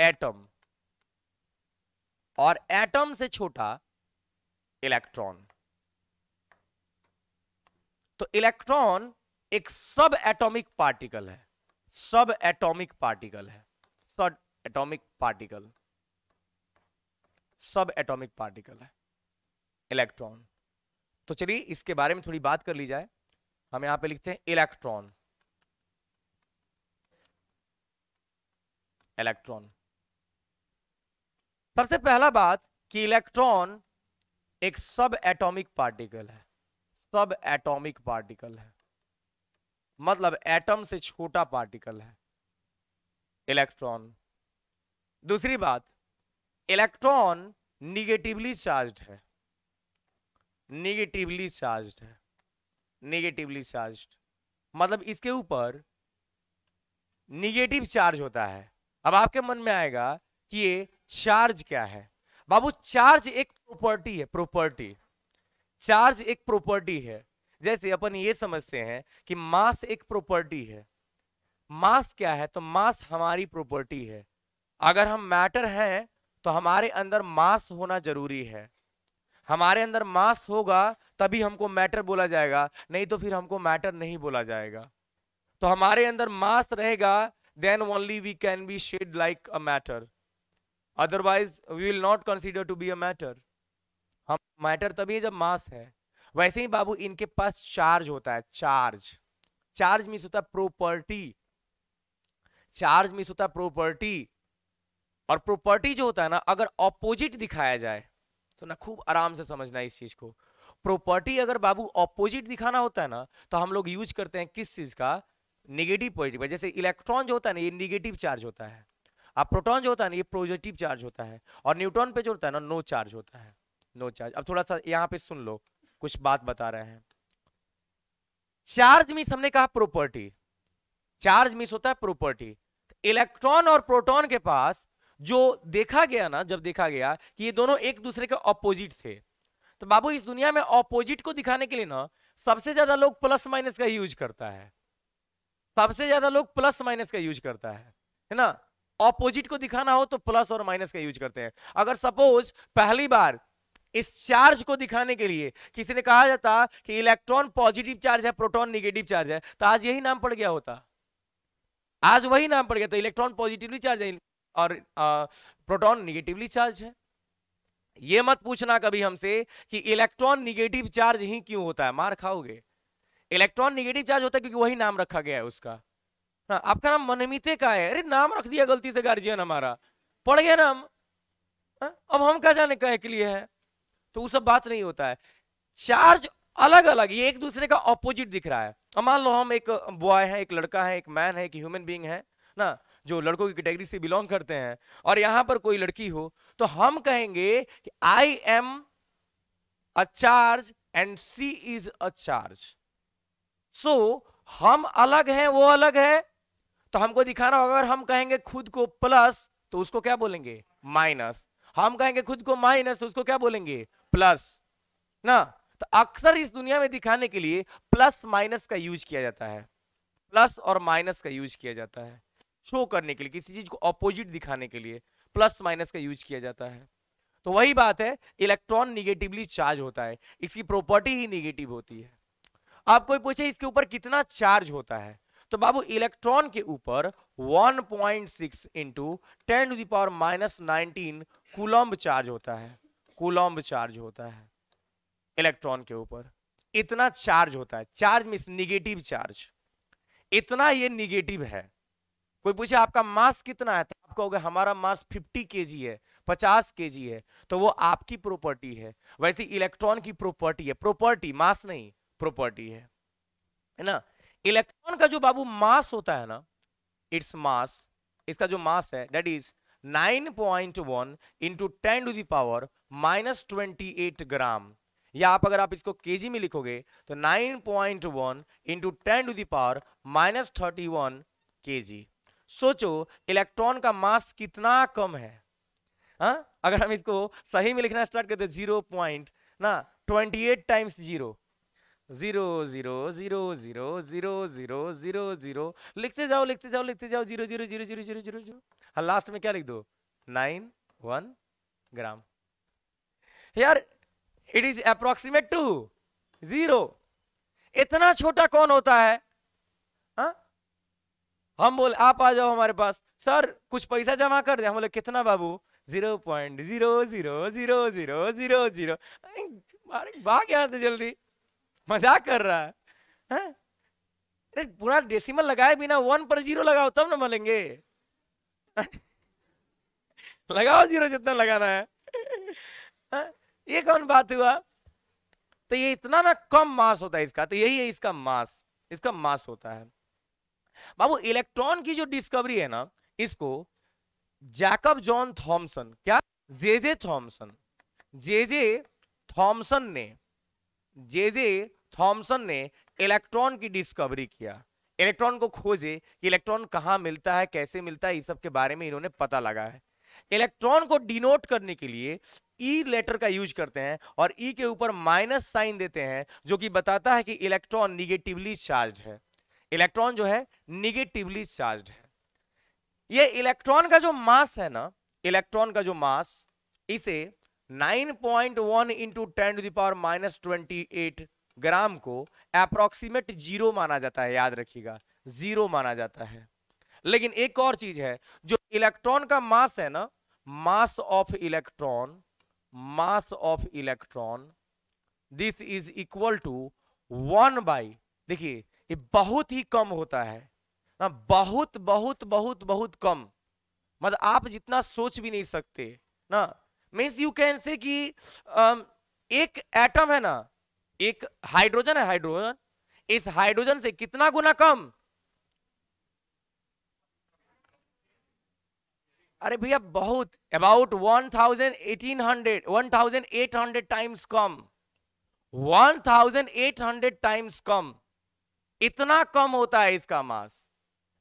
एटम और एटम से छोटा इलेक्ट्रॉन तो इलेक्ट्रॉन एक सब एटॉमिक पार्टिकल है सब एटॉमिक पार्टिकल है subatomic particle subatomic particle है इलेक्ट्रॉन तो चलिए इसके बारे में थोड़ी बात कर ली जाए हम यहां पे लिखते हैं इलेक्ट्रॉन इलेक्ट्रॉन सबसे पहला बात कि इलेक्ट्रॉन एक सब एटॉमिक पार्टिकल है सब एटॉमिक पार्टिकल है मतलब एटम से छोटा पार्टिकल है इलेक्ट्रॉन दूसरी बात इलेक्ट्रॉन निगेटिवली चार्ज है निगेटिवली चार्ज है निगेटिवली चार्ज मतलब इसके ऊपर निगेटिव चार्ज होता है अब आपके मन में आएगा कि ये चार्ज क्या है बाबू चार्ज एक प्रॉपर्टी है प्रॉपर्टी चार्ज एक प्रॉपर्टी है जैसे अपन ये समझते हैं कि मास एक प्रॉपर्टी है मास क्या है तो मास हमारी प्रॉपर्टी है अगर हम मैटर हैं तो हमारे अंदर मास होना जरूरी है हमारे अंदर मास होगा तभी हमको मैटर बोला जाएगा नहीं तो फिर हमको मैटर नहीं बोला जाएगा तो हमारे अंदर मास रहेगा then only we can be said like a matter otherwise we will not consider to be a matter हम मैटर तभी जब मास है वैसे ही बाबू इनके पास चार्ज होता है चार्ज चार्ज मीस होता है प्रॉपर्टी चार्ज मीस होता है प्रॉपर्टी और प्रॉपर्टी जो होता है ना अगर ऑपोजिट दिखाया जाए तो ना खूब आराम से समझना इस चीज को प्रॉपर्टी अगर बाबू ऑपोजिट दिखाना होता है ना तो हम लोग यूज करते हैं किस चीज का निगेटिव पॉजिटिव जैसे इलेक्ट्रॉन जो होता है ना ये निगेटिव चार्ज होता है अब प्रोटॉन जो होता है ना ये पॉजिटिव चार्ज होता है और न्यूट्रॉन पे जो होता है ना नो चार्ज होता है नो चार्ज अब थोड़ा सा यहाँ पे सुन लो कुछ बात बता रहे हैं चार्ज मीस हमने कहा प्रॉपर्टी चार्ज मीस होता है प्रॉपर्टी इलेक्ट्रॉन और प्रोटॉन के पास जो देखा गया ना जब देखा गया कि ये दोनों एक दूसरे के ऑपोजिट थे तो बाबू इस दुनिया में ऑपोजिट को दिखाने के लिए ना सबसे ज्यादा लोग प्लस माइनस का यूज करता है सबसे ज्यादा लोग प्लस माइनस का यूज करता है है ना ऑपोजिट को दिखाना हो तो प्लस और माइनस का यूज करते हैं अगर सपोज पहली बार इस चार्ज को दिखाने के लिए किसी ने कहा जाता कि इलेक्ट्रॉन पॉजिटिव चार्ज है प्रोटॉन निगेटिव चार्ज है तो आज यही नाम पड़ गया होता आज वही नाम पड़ गया तो इलेक्ट्रॉन पॉजिटिवली चार्ज है और प्रोटॉन निगेटिवली चार्ज है ये मत पूछना कभी हमसे कि इलेक्ट्रॉन निगेटिव चार्ज ही क्यों होता है मार खाओगे इलेक्ट्रॉन निगेटिव चार्ज होता है क्योंकि वही नाम रखा गया है उसका हाँ आपका नाम मनमिते का है अरे नाम रख दिया गलती से गार्जियन हमारा पढ़ गया नाम हा? अब हम क्या जाने कह के लिए है तो वो सब बात नहीं होता है चार्ज अलग अलग ये एक दूसरे का ऑपोजिट दिख रहा है मान लो हम एक बॉय है एक लड़का है एक मैन है एक ह्यूमन बींग है ना जो लड़कों की कैटेगरी से बिलोंग करते हैं और यहां पर कोई लड़की हो तो हम कहेंगे कि I am a charge and she is a charge so हम अलग हैं वो अलग है तो हमको दिखाना होगा अगर हम कहेंगे खुद को प्लस तो उसको क्या बोलेंगे माइनस हम कहेंगे खुद को माइनस तो उसको क्या बोलेंगे प्लस ना तो अक्सर इस दुनिया में दिखाने के लिए प्लस माइनस का यूज किया जाता है प्लस और माइनस का यूज किया जाता है शो करने के लिए किसी चीज को ऑपोजिट दिखाने के लिए प्लस माइनस का यूज किया जाता है तो वही बात है इलेक्ट्रॉन निगेटिवली चार्ज होता है इसकी प्रॉपर्टी ही निगेटिव होती है आप कोई पूछे इसके ऊपर कितना चार्ज होता है तो बाबू इलेक्ट्रॉन के ऊपर 1.6 point six into ten to the power minus nineteen coulomb charge होता है कुलॉम चार्ज होता है इलेक्ट्रॉन के ऊपर इतना चार्ज होता है चार्ज मीन निगेटिव चार्ज इतना ये निगेटिव है कोई पूछे आपका मास कितना है तो आप कहोगे हमारा मास 50 के है 50 के है तो वो आपकी प्रॉपर्टी है वैसे इलेक्ट्रॉन की प्रॉपर्टी है प्रॉपर्टी मास नहीं प्रॉपर्टी है है ना इलेक्ट्रॉन का जो बाबू मास होता है ना इट्स मास इसका जो मास है that is 9.1 into ten to the power minus twenty gram या आप अगर आप इसको केजी में लिखोगे तो 9.1 point one into ten to the power minus thirty one के सोचो इलेक्ट्रॉन का मास कितना कम है हा? अगर हम इसको सही में लिखना स्टार्ट करते जीरो पॉइंट ना twenty eight times zero zero zero zero zero zero zero zero zero लिखते जाओ लिखते जाओ लिखते जाओ zero zero zero zero zero zero zero हाँ लास्ट में क्या लिख दो नाइन वन ग्राम यार it is approximate to zero इतना छोटा कौन होता है हा? हम बोल आप आ जाओ हमारे पास सर कुछ पैसा जमा कर दे हम बोले कितना बाबू zero point zero zero zero zero zero zero जल्दी मजाक कर रहा है, अरे पूरा डेसिमल लगाए बिना वन पर जीरो लगाओ तब ना मलेंगे लगाओ जीरो जितना लगाना है ये कौन बात हुआ तो ये इतना ना कम मास होता है इसका तो यही है इसका मास इसका मास होता है बाबू इलेक्ट्रॉन की जो डिस्कवरी है ना इसको जैकब जॉन थॉमसन क्या जे जे थॉमसन जे जे थॉमसन ने जे जे थॉमसन ने इलेक्ट्रॉन की डिस्कवरी किया इलेक्ट्रॉन को खोजे कि इलेक्ट्रॉन कहाँ मिलता है कैसे मिलता है इस सब के बारे में इन्होंने पता लगा है इलेक्ट्रॉन को डिनोट करने के लिए ई e लेटर का यूज करते हैं और ई e के ऊपर माइनस साइन देते हैं जो कि बताता है कि इलेक्ट्रॉन निगेटिवली चार्ज है इलेक्ट्रॉन जो है निगेटिवली चार्ज है ये इलेक्ट्रॉन का जो मास है ना इलेक्ट्रॉन का जो मास इसे 9.1 point one into ten to the power minus twenty gram को अप्रोक्सीमेट जीरो माना जाता है याद रखिएगा जीरो माना जाता है लेकिन एक और चीज है जो इलेक्ट्रॉन का मास है ना mass of electron mass of electron this is equal to one by देखिए ये बहुत ही कम होता है ना बहुत बहुत बहुत बहुत कम मतलब आप जितना सोच भी नहीं सकते ना मीन्स यू कैन से कि um, एक एटम है ना एक हाइड्रोजन है हाइड्रोजन इस हाइड्रोजन से कितना गुना कम अरे भैया बहुत about one thousand eighteen hundred one thousand eight hundred times कम one thousand eight hundred times कम इतना कम होता है इसका मास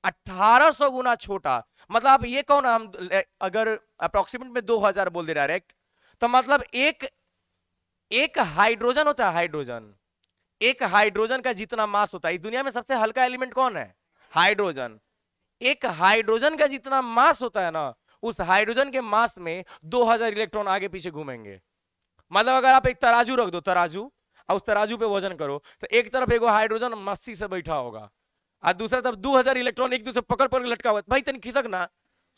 1800 गुना छोटा मतलब आप ये कहो ना हम अगर अप्रोक्सीमेट में 2000 बोल दे डायरेक्ट तो मतलब एक एक हाइड्रोजन होता है हाइड्रोजन एक हाइड्रोजन का जितना मास होता है इस दुनिया में सबसे हल्का एलिमेंट कौन है हाइड्रोजन एक हाइड्रोजन का जितना मास होता है ना उस हाइड्रोजन के मास में 2000 इलेक्ट्रॉन आगे पीछे घूमेंगे मतलब अगर आप एक तराजू रख दो तराजू और उस तराजू पे वजन करो तो एक तरफ एगो हाइड्रोजन मस्ती से बैठा होगा और दूसरा तब दो हजार इलेक्ट्रॉन एक दूसरे पकड़ पकड़ लटका हुआ भाई तन खिसक ना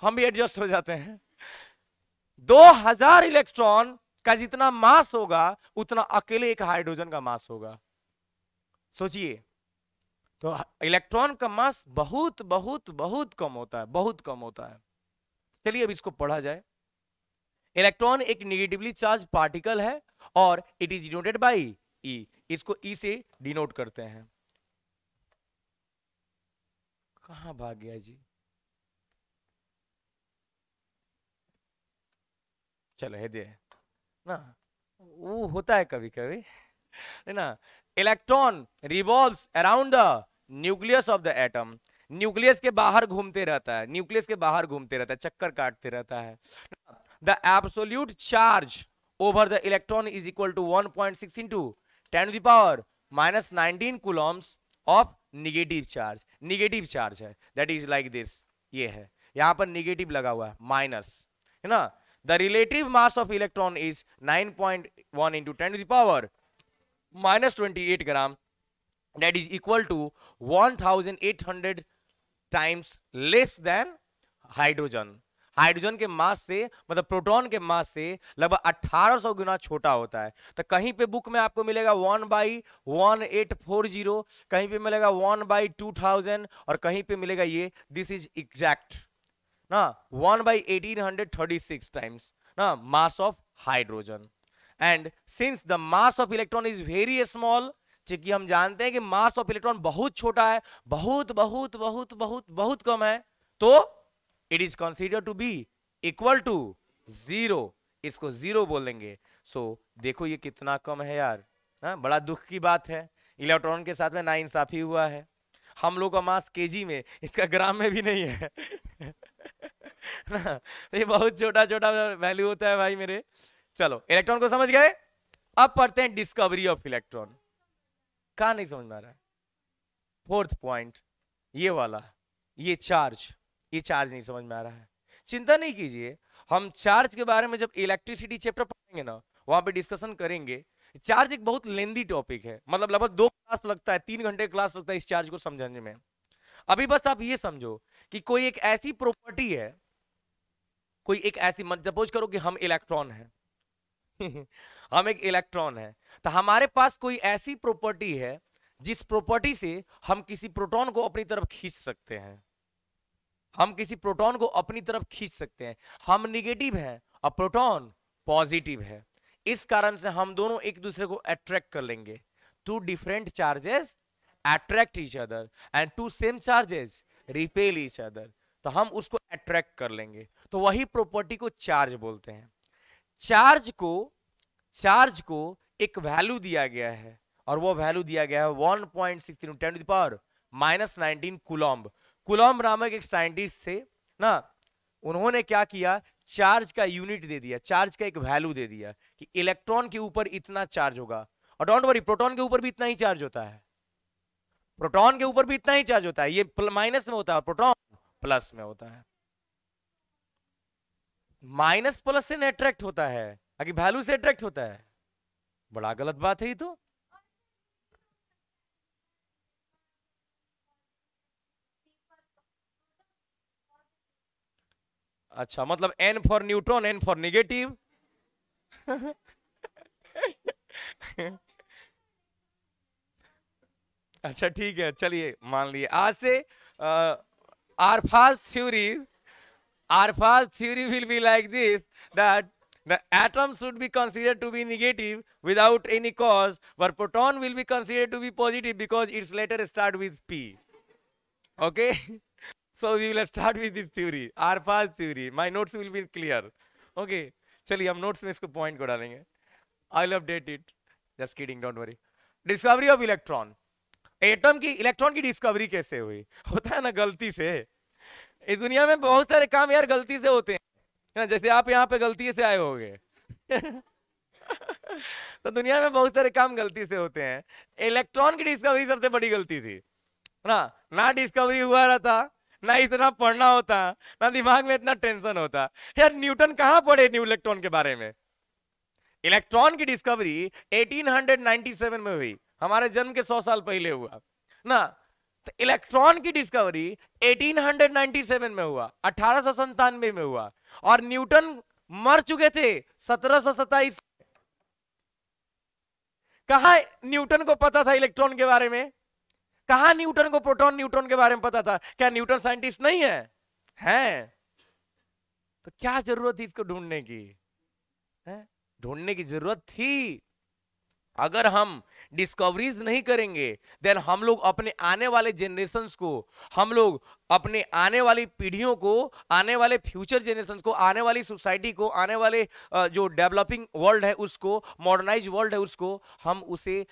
हम भी एडजस्ट हो जाते हैं दो हजार इलेक्ट्रॉन का जितना मास होगा उतना अकेले एक हाइड्रोजन का मास होगा सोचिए तो इलेक्ट्रॉन का मास बहुत बहुत बहुत कम होता है बहुत कम होता है चलिए अब इसको पढ़ा जाए इलेक्ट्रॉन एक निगेटिवली चार्ज पार्टिकल है और it is denoted by e इसको ई e से डिनोट करते हैं कहाँ भाग गया जी चलो हे दे ना वो होता है कभी कभी है ना electron revolves around the nucleus of the atom nucleus के बाहर घूमते रहता है न्यूक्लियस के बाहर घूमते रहता है चक्कर काटते रहता है the absolute charge over the electron is equal to one point six into ten the power minus nineteen coulombs of negative charge negative charge है दैट इज लाइक दिस ये है यहाँ पर निगेटिव लगा हुआ है माइनस है ना the relative mass of electron is 9.1 point one into ten the power minus twenty eight gram that is equal to one thousand eight hundred times less than hydrogen hydrogen के मास से मतलब proton के mass से लगभग 1800 गुना छोटा होता है तो कहीं पे बुक में आपको मिलेगा one by one eight four zero कहीं पे मिलेगा वन बाई टू थाउजेंड और कहीं पे मिलेगा ये दिस इज एग्जैक्ट ना one by eighteen hundred thirty six times ना mass of hydrogen and since the mass of electron is very small चूंकि हम जानते हैं कि मास ऑफ इलेक्ट्रॉन बहुत छोटा है बहुत बहुत बहुत बहुत, बहुत कम है तो it is consider to be equal to zero इसको जीरो बोलेंगे सो so, देखो ये कितना कम है यार हा? बड़ा दुख की बात है इलेक्ट्रॉन के साथ में नाइंसाफी हुआ है हम लोग का मास केजी में इसका ग्राम में भी नहीं है ना ये बहुत छोटा छोटा वैल्यू होता है भाई मेरे चलो इलेक्ट्रॉन को समझ गए अब पढ़ते हैं डिस्कवरी ऑफ इलेक्ट्रॉन कहा नहीं समझ में आ रहा है फोर्थ पॉइंट ये वाला ये चार्ज ये चार्ज नहीं समझ में आ रहा है चिंता नहीं कीजिए हम चार्ज के बारे में जब इलेक्ट्रिसिटी चैप्टर पढ़ेंगे ना वहां पे डिस्कशन करेंगे चार्ज एक बहुत लेंदी टॉपिक है मतलब लगभग दो क्लास लगता है तीन घंटे क्लास लगता है इस चार्ज को समझने में अभी बस आप ये समझो कि कोई एक ऐसी प्रॉपर्टी है कोई एक ऐसी सपोज करो कि हम इलेक्ट्रॉन है हम एक इलेक्ट्रॉन है तो हमारे पास कोई ऐसी प्रॉपर्टी है जिस प्रॉपर्टी से हम किसी प्रोटॉन को अपनी तरफ खींच सकते हैं हम किसी प्रोटॉन को अपनी तरफ खींच सकते हैं हम निगेटिव हैं और प्रोटॉन पॉजिटिव है इस कारण से हम दोनों एक दूसरे को अट्रैक्ट कर लेंगे two different charges attract each other and two same charges repel each other तो हम उसको अट्रैक्ट कर लेंगे तो वही प्रॉपर्टी को चार्ज बोलते हैं चार्ज को चार्ज को एक वैल्यू दिया गया है और वो वैल्यू दिया गया है 1.16 point to the power minus nineteen coulomb रामक एक साइंटिस्ट थे ना उन्होंने क्या किया चार्ज का यूनिट दे दिया चार्ज का एक वैल्यू दे दिया कि इलेक्ट्रॉन के ऊपर इतना चार्ज होगा और डोंट वरी प्रोटॉन के ऊपर भी इतना ही चार्ज होता है प्रोटॉन के ऊपर भी इतना ही चार्ज होता है ये माइनस में होता है प्रोटॉन प्लस में होता है माइनस प्लस से अट्रैक्ट होता है वैल्यू से अट्रैक्ट होता है बड़ा गलत बात है ये तो अच्छा मतलब n for neutron n for negative अच्छा ठीक है चलिए मान लिए आज से आरफाज थ्यूरी आरफाज theory will be like this that the atom should be consider to be negative without any cause but proton will be consider to be positive because it's letter start with P okay So we will start with this theory, Arpa's theory. My notes will be clear. Okay, चलिए हम notes में इसको point को डालेंगे. I'll update it. Just kidding, don't worry. Discovery of electron. Atom की electron की discovery कैसे हुई होता है ना गलती से इस दुनिया में बहुत सारे काम यार गलती से होते हैं जैसे आप यहाँ पे गलती से आए होंगे तो दुनिया में बहुत सारे काम गलती से होते हैं इलेक्ट्रॉन की डिस्कवरी सबसे बड़ी गलती थी ना ना डिस्कवरी हुआ रहा था ना इतना पढ़ना होता ना दिमाग में इतना टेंशन होता यार न्यूटन कहाँ पढ़े न्यू इलेक्ट्रॉन के बारे में इलेक्ट्रॉन की डिस्कवरी 1897 में हुई हमारे जन्म के 100 साल पहले हुआ ना तो इलेक्ट्रॉन की डिस्कवरी 1897 में हुआ अठारह में हुआ और न्यूटन मर चुके थे सत्रह कहा न्यूटन को पता था इलेक्ट्रॉन के बारे में कहा न्यूटन को प्रोटॉन न्यूट्रॉन के बारे में पता था क्या न्यूटन साइंटिस्ट नहीं है हैं तो क्या जरूरत थी इसको ढूंढने की है ढूंढने की जरूरत थी अगर हम डिस्कवरीज नहीं करेंगे देन हम लोग अपने आने वाले जेनरेशन को हम लोग अपने आने वाली पीढ़ियों को आने वाले फ्यूचर जेनरेशन को आने वाली सोसाइटी को आने वाले जो डेवलपिंग वर्ल्ड है उसको मॉडर्नाइज वर्ल्ड है उसको हम उसे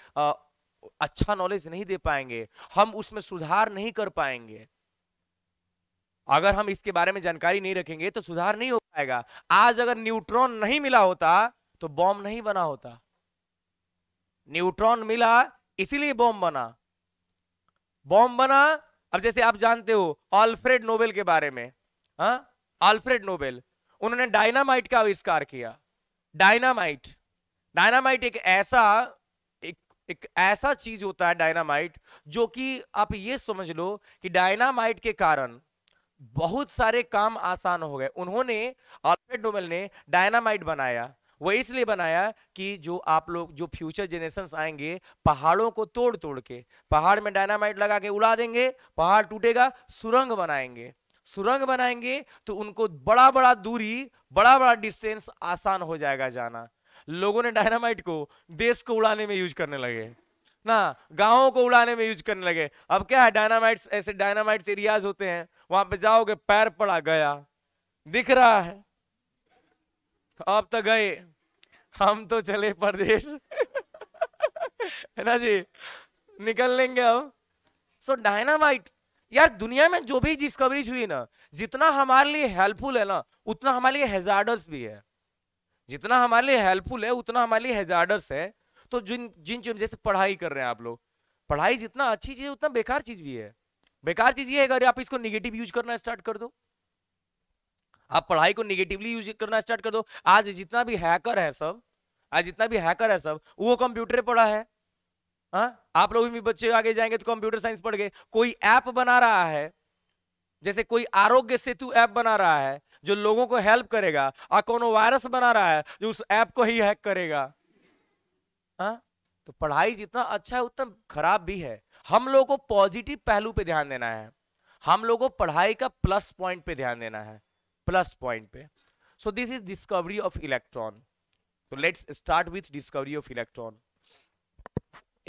अच्छा नॉलेज नहीं दे पाएंगे हम उसमें सुधार नहीं कर पाएंगे अगर हम इसके बारे में जानकारी नहीं रखेंगे तो सुधार नहीं हो पाएगा आज अगर न्यूट्रॉन नहीं मिला होता तो बॉम्ब नहीं बना होता न्यूट्रॉन मिला इसीलिए बॉम्ब बना बॉम्ब बना अब जैसे आप जानते हो अल्फ्रेड नोबेल के बारे में हाँ? अल्फ्रेड नोबेल उन्होंने डायनामाइट का आविष्कार किया डायनामाइट डायनामाइट एक ऐसा एक ऐसा चीज होता है डायनामाइट जो कि आप ये समझ लो कि डायनामाइट के कारण बहुत सारे काम आसान हो गए उन्होंने अल्फ्रेड नोबेल ने डायनामाइट बनाया वो इसलिए बनाया कि जो आप लोग जो फ्यूचर जेनरेशन आएंगे पहाड़ों को तोड़ तोड़ के पहाड़ में डायनामाइट लगा के उड़ा देंगे पहाड़ टूटेगा सुरंग बनाएंगे सुरंग बनाएंगे तो उनको बड़ा बड़ा दूरी बड़ा बड़ा डिस्टेंस आसान हो जाएगा जाना लोगों ने डायनामाइट को देश को उड़ाने में यूज करने लगे ना गांवों को उड़ाने में यूज करने लगे अब क्या है डायनामाइट्स ऐसे डायनामाइट्स एरियाज होते हैं वहां पे जाओगे पैर पड़ा गया दिख रहा है अब तो गए हम तो चले परदेश है ना जी निकल लेंगे अब सो डायनामाइट यार दुनिया में जो भी डिस्कवरीज हुई ना जितना हमारे लिए हेल्पफुल है ना उतना हमारे लिए हेजार्डस भी है जितना हमारे लिए हेल्पफुल है उतना हमारे लिए हेजार्डस है तो जिन जिन चीज जैसे पढ़ाई कर रहे हैं आप लोग पढ़ाई जितना अच्छी चीज़ है उतना बेकार चीज़ भी है बेकार चीज़ ये है अगर आप इसको निगेटिव यूज करना स्टार्ट कर दो आप पढ़ाई को निगेटिवली यूज करना स्टार्ट कर दो आज जितना भी हैकर है सब आज जितना भी हैकर है सब वो कंप्यूटर पढ़ा है आ? हाँ? आप लोग भी बच्चे आगे जाएंगे तो कंप्यूटर साइंस पढ़ गए कोई ऐप बना रहा है जैसे कोई आरोग्य सेतु ऐप बना रहा है जो लोगों को हेल्प करेगा और कौन वायरस बना रहा है जो उस ऐप को ही हैक करेगा हा? तो पढ़ाई जितना अच्छा है उतना खराब भी है हम लोगों को पॉजिटिव पहलू पे ध्यान देना है हम लोगों को पढ़ाई का प्लस पॉइंट पे ध्यान देना है प्लस पॉइंट पे so this is discovery of electron तो let's start with discovery of electron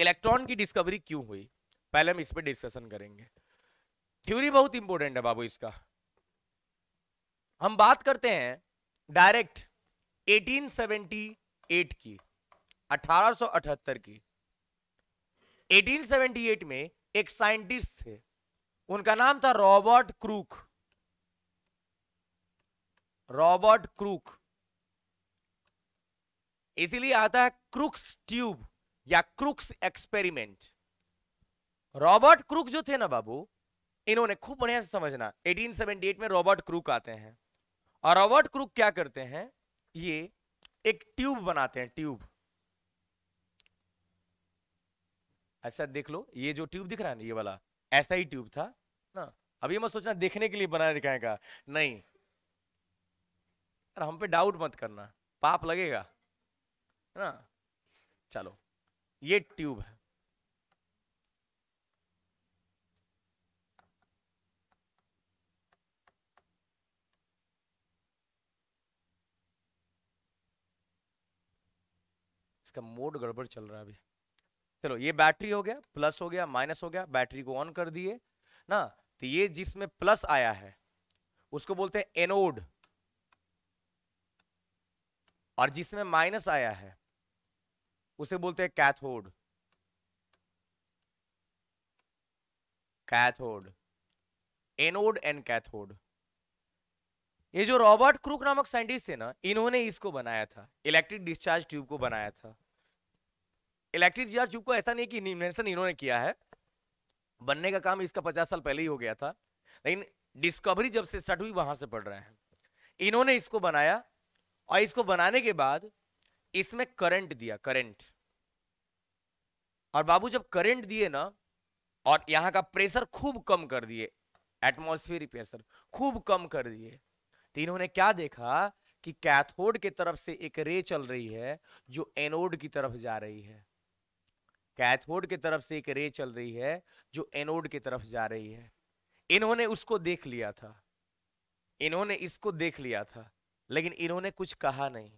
electron की डिस्कवरी क्यों हुई पहले हम इस पर डिस्कशन करेंगे थ्योरी बहुत इंपॉर्टेंट है बाबू इसका हम बात करते हैं डायरेक्ट 1878 की 1878 की 1878 में एक साइंटिस्ट थे उनका नाम था रॉबर्ट क्रूक रॉबर्ट क्रूक इसीलिए आता है क्रूक्स ट्यूब या क्रूक्स एक्सपेरिमेंट रॉबर्ट क्रूक जो थे ना बाबू इन्होंने खूब बढ़िया से समझना 1878 में रॉबर्ट क्रूक आते हैं और रॉबर्ट क्रूक क्या करते हैं ये एक ट्यूब बनाते हैं ट्यूब ऐसा देख लो ये जो ट्यूब दिख रहा है ना ये वाला ऐसा ही ट्यूब था ना अभी मत सोचना देखने के लिए बनाया दिखाएगा नहीं हम पे डाउट मत करना पाप लगेगा ना चलो ये ट्यूब है इसका मोड गड़बड़ चल रहा है अभी चलो ये बैटरी हो गया प्लस हो गया माइनस हो गया बैटरी को ऑन कर दिए ना तो ये जिसमें प्लस आया है उसको बोलते हैं एनोड और जिसमें माइनस आया है उसे बोलते हैं cathode cathode anode and cathode ये जो रॉबर्ट क्रूक नामक साइंटिस्ट है ना इन्होंने इसको बनाया था इलेक्ट्रिक डिस्चार्ज ट्यूब को बनाया था इलेक्ट्रिक चार्ज ट्यूब को ऐसा नहीं कि इन्वेंशन इन्होंने किया है बनने का काम इसका पचास साल पहले ही हो गया था लेकिन डिस्कवरी जब से स्टार्ट हुई वहां से पढ़ रहे हैं इन्होंने इसको बनाया और इसको बनाने के बाद इसमें करंट दिया करंट और बाबू जब करंट दिए ना और यहाँ का प्रेशर खूब कम कर दिए एटमोस्फेरिक प्रेशर खूब कम कर दिए तो इन्होंने क्या देखा कि कैथोड के तरफ से एक रे चल रही है जो एनोड की तरफ जा रही है कैथोड की तरफ से एक रे चल रही है जो एनोड की तरफ जा रही है इन्होंने उसको देख लिया था इन्होंने इसको देख लिया था लेकिन इन्होंने कुछ कहा नहीं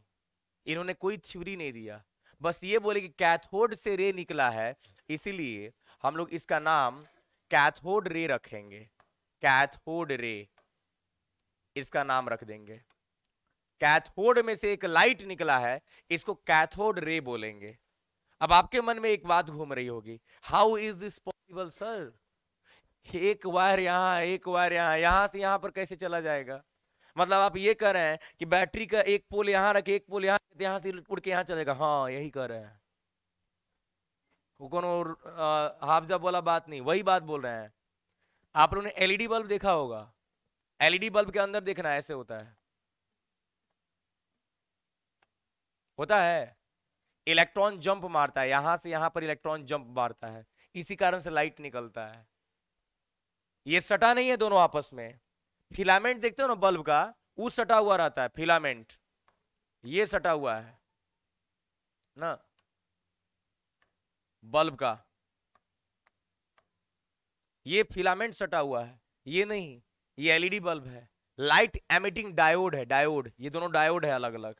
इन्होंने कोई थ्योरी नहीं दिया बस ये बोले कि कैथोड से रे निकला है इसीलिए हम लोग इसका नाम कैथोड रे रखेंगे कैथोड रे इसका नाम रख देंगे कैथोड में से एक लाइट निकला है इसको कैथोड रे बोलेंगे अब आपके मन में एक बात घूम रही होगी how is this possible sir एक वायर यहाँ एक वायर यहाँ यहां से यहां पर कैसे चला जाएगा मतलब आप ये कह रहे हैं कि बैटरी का एक पोल यहाँ रखे एक पोल यहाँ यहाँ से उड़ के यहाँ चलेगा हाँ यही कह रहे हैं वो हाफजा बोला बात नहीं वही बात बोल रहे हैं आप लोगों ने एलईडी e बल्ब देखा होगा एलईडी e बल्ब के अंदर देखना ऐसे होता है होता है इलेक्ट्रॉन जंप मारता है यहां से यहां पर इलेक्ट्रॉन जंप मारता है इसी कारण से लाइट निकलता है ये सटा नहीं है दोनों आपस में फिलामेंट देखते हो ना बल्ब का वो सटा हुआ रहता है फिलामेंट ये सटा हुआ है ना बल्ब का ये फिलामेंट सटा हुआ है ये नहीं ये एलईडी बल्ब है लाइट एमिटिंग डायोड है डायोड ये दोनों डायोड है अलग अलग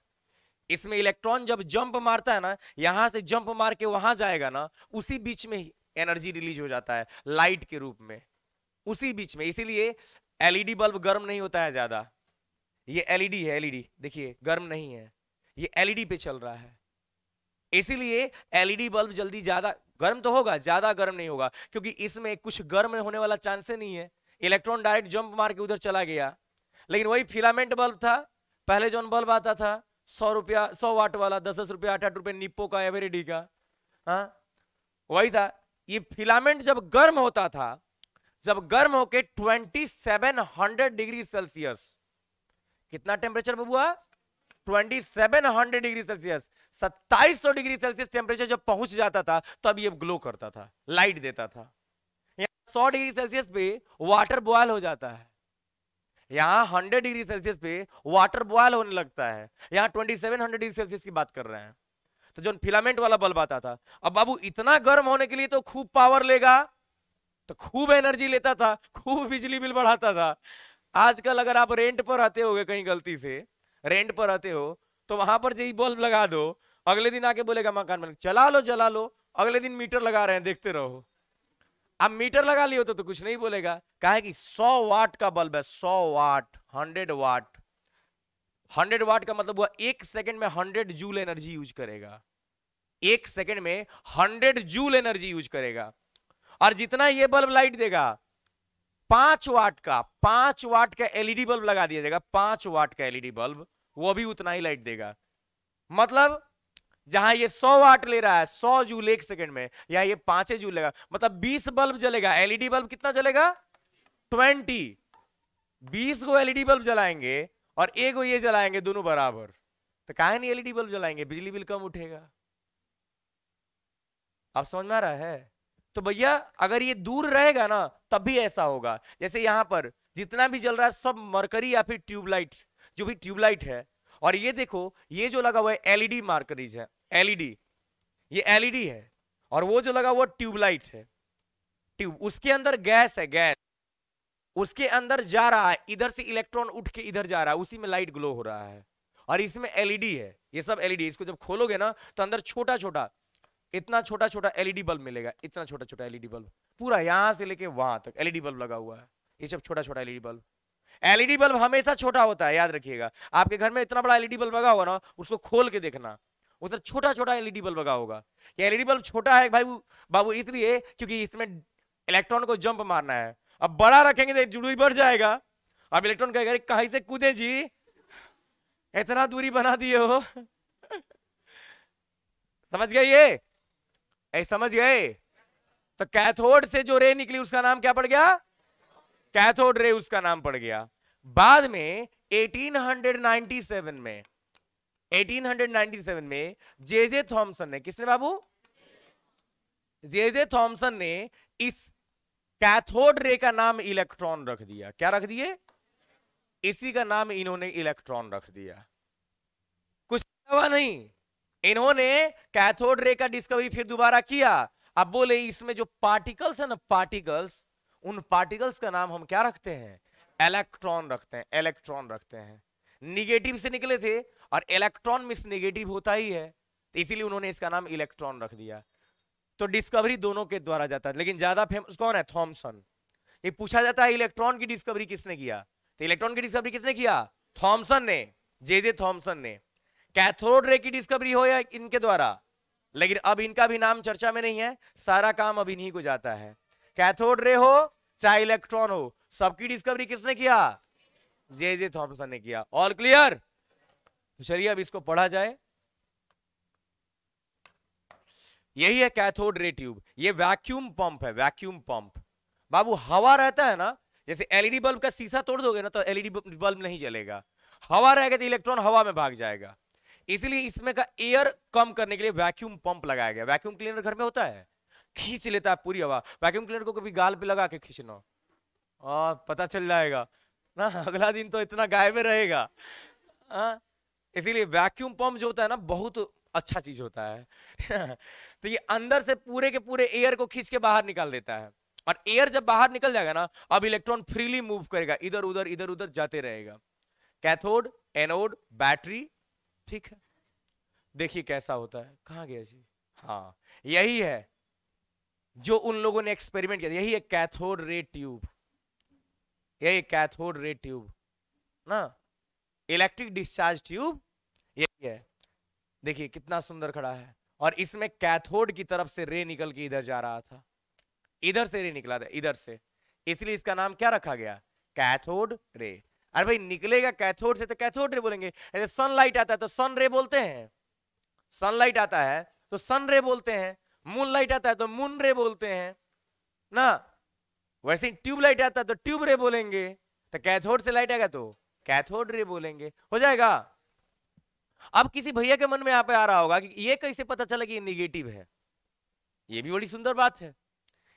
इसमें इलेक्ट्रॉन जब जंप मारता है ना यहां से जंप मार के वहां जाएगा ना उसी बीच में एनर्जी रिलीज हो जाता है लाइट के रूप में उसी बीच में इसीलिए एलईडी बल्ब गर्म नहीं होता है ज्यादा ये एलईडी है एलईडी देखिए गर्म नहीं है ये एलईडी पे चल रहा है इसीलिए एलईडी बल्ब जल्दी ज्यादा गर्म तो होगा ज्यादा गर्म नहीं होगा क्योंकि इसमें कुछ गर्म होने वाला चांस नहीं है इलेक्ट्रॉन डायरेक्ट जंप मार के उधर चला गया लेकिन वही फिलामेंट बल्ब था पहले जो बल्ब आता था सौ रुपया सौ वाट वाला दस दस रुपया आठ आठ रुपये निप्पो का एवरेडी का हाँ वही था ये फिलामेंट जब गर्म होता था जब गर्म होके 2700 डिग्री सेल्सियस कितना टेम्परेचर में हुआ 2700 degree Celsius 2700 degree Celsius temperature जब पहुंच जाता था तब ये ग्लो करता था लाइट देता था 100 डिग्री सेल्सियस पे वाटर बॉयल हो जाता है यहां 100 डिग्री सेल्सियस पे वाटर बॉयल होने लगता है यहाँ 2700 डिग्री सेल्सियस की बात कर रहे हैं तो जो फिलामेंट वाला बल्ब आता था अब बाबू इतना गर्म होने के लिए तो खूब पावर लेगा तो खूब एनर्जी लेता था खूब बिजली बिल बढ़ाता था आजकल अगर आप रेंट पर आते हो कहीं गलती से रेंट पर आते हो तो वहां पर जो बल्ब लगा दो अगले दिन आके बोलेगा मकान मालिक चला लो चला लो अगले दिन मीटर लगा रहे हैं देखते रहो अब मीटर लगा लिए हो तो, तो कुछ नहीं बोलेगा कहा कि 100 वाट का बल्ब है 100 वाट 100 वाट 100 वाट का मतलब हुआ एक सेकंड में 100 जूल एनर्जी यूज करेगा एक सेकंड में 100 जूल एनर्जी यूज करेगा और जितना ये बल्ब लाइट देगा पांच वाट का पांच वाट का एलईडी e बल्ब लगा दिया जाएगा पांच वाट का एलईडी e बल्ब वो भी उतना ही लाइट देगा मतलब जहां ये 100 वाट ले रहा है 100 जूल एक सेकंड में या ये पांच जूल लेगा मतलब 20 बल्ब जलेगा एलईडी बल्ब कितना जलेगा 20 20 को एलईडी बल्ब जलाएंगे और एक को ये जलाएंगे दोनों बराबर तो कहा नहीं एलईडी बल्ब जलाएंगे बिजली बिल कम उठेगा आप समझ में आ रहा है तो भैया अगर ये दूर रहेगा ना तब भी ऐसा होगा जैसे यहां पर जितना भी जल रहा है सब मरकरी या फिर ट्यूबलाइट जो भी ट्यूबलाइट है और ये देखो ये जो लगा हुआ है एलईडी मार्करीज है एलईडी ये एलईडी है और वो जो लगा हुआ ट्यूबलाइट है ट्यूब उसके अंदर गैस है गैस उसके अंदर जा रहा है इधर से इलेक्ट्रॉन उठ के इधर जा रहा है उसी में लाइट ग्लो हो रहा है और इसमें एलईडी है ये सब एलईडी इसको जब खोलोगे ना तो अंदर छोटा छोटा इतना छोटा छोटा एलईडी बल्ब मिलेगा इतना छोटा छोटा एलईडी बल्ब पूरा यहां से लेके वहां तक एलईडी बल्ब लगा हुआ है ये सब छोटा छोटा एलईडी बल्ब एलईडी बल्ब हमेशा छोटा होता है याद रखिएगा आपके घर में इतना बड़ा एलईडी बल्ब लगा हुआ ना उसको खोल के देखना उधर तो छोटा छोटा एलईडी e बल्ब लगा होगा ये एलईडी e बल्ब छोटा है भाई बाबू इसलिए क्योंकि इसमें इलेक्ट्रॉन को जंप मारना है अब बड़ा रखेंगे तो दूरी बढ़ जाएगा अब इलेक्ट्रॉन कहेगा कहीं से कूदे जी इतना दूरी बना दिए हो समझ गए ये समझ गए तो कैथोड से जो रे निकली उसका नाम क्या पड़ गया कैथोड रे उसका नाम पड़ गया बाद में 1897 में 1897 में जे जे थॉम्सन ने किसने बाबू जे जे थॉम्सन ने इस कैथोड रे का नाम इलेक्ट्रॉन रख दिया क्या रख दिए इसी का नाम इन्होंने इलेक्ट्रॉन रख दिया कुछ हुआ नहीं इन्होंने कैथोड रे का डिस्कवरी फिर दोबारा किया अब बोले इसमें जो पार्टिकल्स है ना पार्टिकल्स उन पार्टिकल्स का नाम हम क्या रखते हैं इलेक्ट्रॉन रखते हैं इलेक्ट्रॉन रखते हैं निगेटिव से निकले थे और इलेक्ट्रॉन मिस निगेटिव होता ही है तो इसीलिए उन्होंने इसका नाम इलेक्ट्रॉन रख दिया तो डिस्कवरी दोनों के द्वारा जाता है लेकिन ज्यादा फेमस कौन है थॉमसन ये पूछा जाता है इलेक्ट्रॉन की डिस्कवरी किसने किया तो इलेक्ट्रॉन की डिस्कवरी किसने किया थॉमसन ने जे जे थॉमसन ने कैथोड रे की डिस्कवरी हो या इनके द्वारा लेकिन अब इनका भी नाम चर्चा में नहीं है सारा काम अब इन्हीं को जाता है कैथोड रे हो चाहे इलेक्ट्रॉन हो सबकी डिस्कवरी किसने किया जे जे थॉमसन ने किया ऑल क्लियर तो चलिए अब इसको पढ़ा जाए यही है कैथोड रे ट्यूब ये वैक्यूम पंप है वैक्यूम पंप बाबू हवा रहता है ना जैसे एलईडी बल्ब का शीशा तोड़ दोगे ना तो एलईडी बल्ब नहीं जलेगा हवा रहेगा तो इलेक्ट्रॉन हवा में भाग जाएगा इसलिए इसमें का एयर कम करने के लिए वैक्यूम पंप लगाया गया वैक्यूम क्लीनर घर में होता है खींच लेता है पूरी हवा वैक्यूम क्लीनर को कभी गाल पे लगा के खींचना और पता चल जाएगा ना अगला दिन तो इतना गाय में रहेगा हाँ? इसीलिए वैक्यूम पंप जो होता है ना बहुत अच्छा चीज होता है तो ये अंदर से पूरे के पूरे एयर को खींच के बाहर निकाल देता है और एयर जब बाहर निकल जाएगा ना अब इलेक्ट्रॉन फ्रीली मूव करेगा इधर उधर इधर उधर जाते रहेगा कैथोड एनोड बैटरी ठीक है देखिए कैसा होता है कहा गया जी हाँ यही है जो उन लोगों ने एक्सपेरिमेंट किया यही है कैथोड रे ट्यूब यही कैथोड रे ट्यूब ना इलेक्ट्रिक डिस्चार्ज ट्यूब है देखिए कितना सुंदर खड़ा है और इसमें कैथोड की तरफ से रे निकल के इधर जा रहा था इधर से रे निकला था इधर से इसलिए इसका नाम क्या रखा गया कैथोड रे अरे भाई निकलेगा कैथोड से तो कैथोड रे बोलेंगे सनलाइट आता है तो सन रे बोलते हैं सनलाइट आता है तो सन रे बोलते हैं मून लाइट आता है तो मून रे बोलते हैं ना वैसे ही ट्यूबलाइट आता है तो ट्यूब रे बोलेंगे तो कैथोड से लाइट आएगा तो कैथोड रे बोलेंगे हो जाएगा अब किसी भैया के मन में यहां पे आ रहा होगा कि ये कैसे पता चला कि ये निगेटिव है ये भी बड़ी सुंदर बात है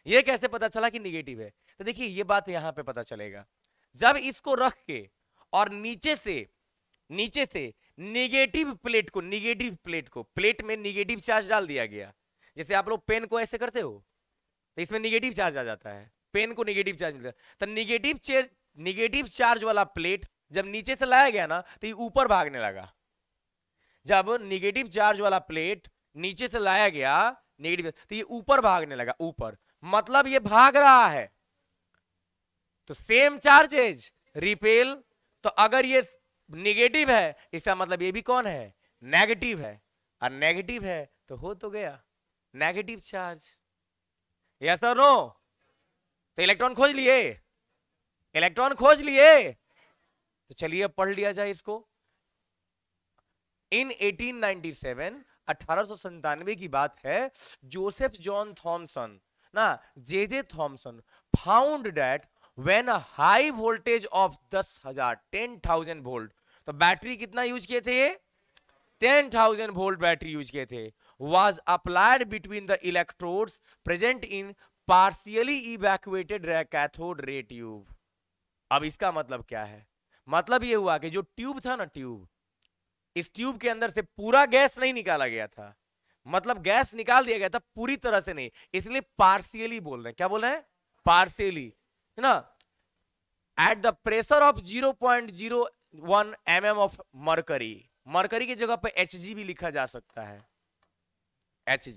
ये कैसे पता चला कि निगेटिव है तो देखिए ये बात यहां पे पता चलेगा जब इसको रख के और नीचे से नीचे से निगेटिव प्लेट को निगेटिव प्लेट को प्लेट में निगेटिव चार्ज डाल दिया गया जैसे आप लोग पेन को ऐसे करते हो तो इसमें निगेटिव चार्ज आ जाता है पेन को निगेटिव चार्ज मिलता है तो निगेटिव निगेटिव चार्ज वाला प्लेट जब नीचे से लाया गया ना तो ये ऊपर भागने लगा जब निगेटिव चार्ज वाला प्लेट नीचे से लाया गया निगेटिव तो ये ऊपर भागने लगा ऊपर मतलब ये भाग रहा है तो सेम चार्जेज रिपेल तो अगर ये निगेटिव है इसका मतलब ये भी कौन है नेगेटिव है और नेगेटिव है तो हो तो गया नेगेटिव चार्ज यस और नो तो इलेक्ट्रॉन खोज लिए इलेक्ट्रॉन खोज लिए तो चलिए पढ़ लिया जाए इसको इन 1897 अठारह की बात है जोसेफ जॉन थॉमसन ना J J Thomson found that when high voltage of दस हजार टेन थाउजेंड वोल्ट तो बैटरी कितना यूज किए थे ये ten thousand volt battery use किए थे was applied between the electrodes present in partially evacuated cathode ray tube अब इसका मतलब क्या है मतलब ये हुआ कि जो ट्यूब था ना ट्यूब इस ट्यूब के अंदर से पूरा गैस नहीं निकाला गया था मतलब गैस निकाल दिया गया था पूरी तरह से नहीं इसलिए पार्सियली बोल रहे हैं क्या बोल रहे हैं पार्सियली है ना at the pressure of 0.01 point zero one M M of mercury mercury की जगह पर एच भी लिखा जा सकता है एच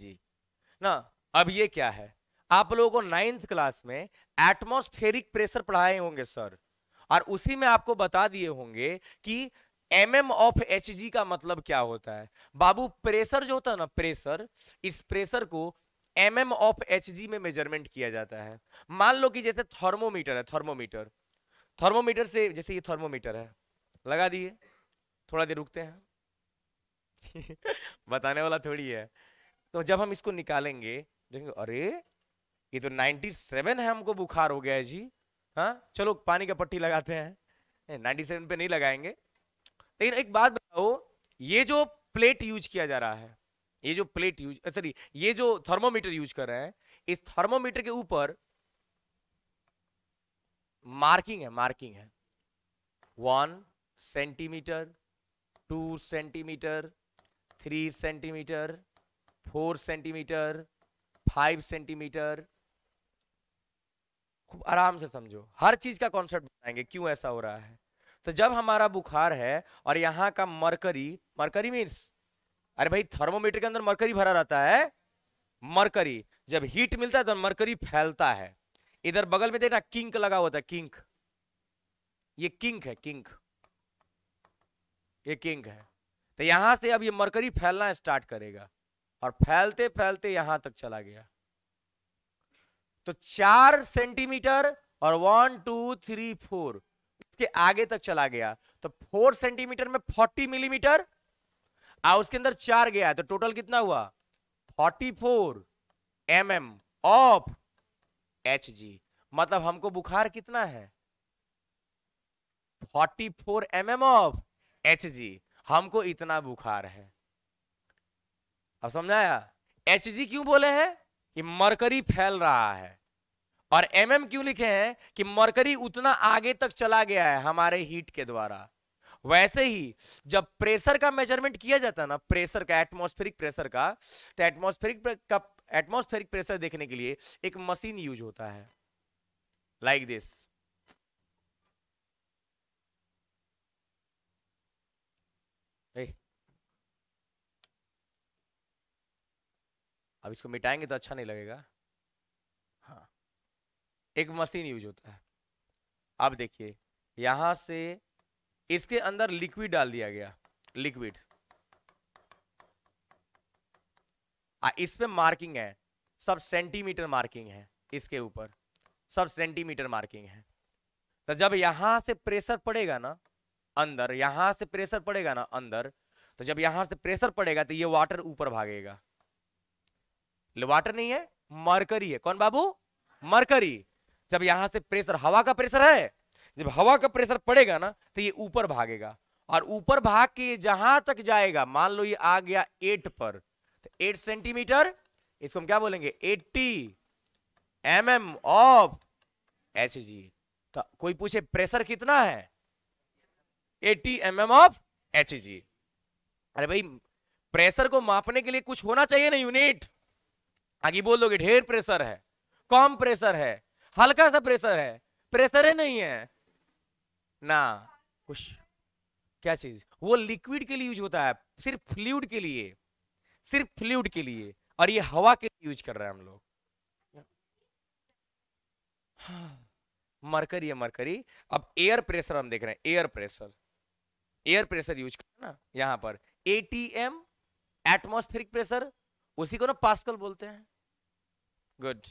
ना अब ये क्या है आप लोगों को नाइन्थ क्लास में एटमोस्फेरिक प्रेशर पढ़ाए होंगे सर और उसी में आपको बता दिए होंगे कि M M of H G का मतलब क्या होता है बाबू प्रेशर जो होता है ना प्रेशर इस प्रेशर को M M of H G में मेजरमेंट किया जाता है मान लो कि जैसे थर्मोमीटर है थर्मोमीटर थर्मोमीटर से जैसे ये थर्मोमीटर है लगा दिए थोड़ा देर रुकते हैं बताने वाला थोड़ी है तो जब हम इसको निकालेंगे देखेंगे अरे ये तो 97 है हमको बुखार हो गया है जी हाँ चलो पानी का पट्टी लगाते हैं 97 पे नहीं लगाएंगे लेकिन एक बात बताओ ये जो प्लेट यूज किया जा रहा है ये जो प्लेट यूज सॉरी ये जो थर्मोमीटर यूज कर रहे हैं इस थर्मोमीटर के ऊपर मार्किंग है मार्किंग है one centimetre two centimetre three centimetre four centimetre five centimetre खूब आराम से समझो हर चीज का कॉन्सेप्ट बताएंगे क्यों ऐसा हो रहा है तो जब हमारा बुखार है और यहाँ का मरकरी मरकरी मीन्स अरे भाई थर्मोमीटर के अंदर मरकरी भरा रहता है मरकरी जब हीट मिलता है तो मरकरी फैलता है इधर बगल में देखना किंक लगा होता है किंक ये किंक है किंक ये किंक है तो यहां से अब ये मरकरी फैलना स्टार्ट करेगा और फैलते फैलते यहां तक चला गया तो चार सेंटीमीटर और वन टू थ्री फोर उसके आगे तक चला गया तो फोर सेंटीमीटर में फोर्टी मिलीमीटर और उसके अंदर चार गया तो टोटल कितना हुआ forty four M M of H G मतलब हमको बुखार कितना है forty four M M of H G हमको इतना बुखार है अब समझाया एच जी क्यों बोले हैं कि मरकरी फैल रहा है और एम mm क्यों लिखे हैं कि मरकरी उतना आगे तक चला गया है हमारे हीट के द्वारा वैसे ही जब प्रेशर का मेजरमेंट किया जाता है ना प्रेशर का एटमॉस्फेरिक प्रेशर का तो एटमॉस्फेरिक का एटमॉस्फेरिक प्रेशर देखने के लिए एक मशीन यूज होता है लाइक like दिस अब इसको मिटाएंगे तो अच्छा नहीं लगेगा एक मशीन यूज होता है आप देखिए यहां से इसके अंदर लिक्विड डाल दिया गया लिक्विड इस पे मार्किंग है सब सेंटीमीटर मार्किंग है इसके ऊपर सब सेंटीमीटर मार्किंग है तो जब यहां से प्रेशर पड़ेगा ना अंदर यहां से प्रेशर पड़ेगा ना अंदर तो जब यहां से प्रेशर पड़ेगा तो ये वाटर ऊपर भागेगा वाटर नहीं है मरकरी है कौन बाबू मरकरी जब यहां से प्रेशर हवा का प्रेशर है जब हवा का प्रेशर पड़ेगा ना तो ये ऊपर भागेगा और ऊपर भाग के ये जहां तक जाएगा मान लो ये आ गया एट पर तो एट सेंटीमीटर इसको हम क्या बोलेंगे eighty M M of H G तो कोई पूछे प्रेशर कितना है eighty M M of H G अरे भाई प्रेशर को मापने के लिए कुछ होना चाहिए ना यूनिट आगे बोल दोगे ढेर प्रेशर है कम प्रेशर है हल्का सा प्रेशर है प्रेशर ही नहीं है ना कुछ क्या चीज वो लिक्विड के लिए यूज होता है सिर्फ फ्लूड के लिए सिर्फ फ्लूड के लिए और ये हवा के लिए यूज कर रहे हैं हम लोग मरकरी है मरकरी अब एयर प्रेशर हम देख रहे हैं air pressure air pressure use कर ना यहां पर एटीएम एटमोस्फेरिक प्रेशर उसी को ना पास्कल बोलते हैं गुड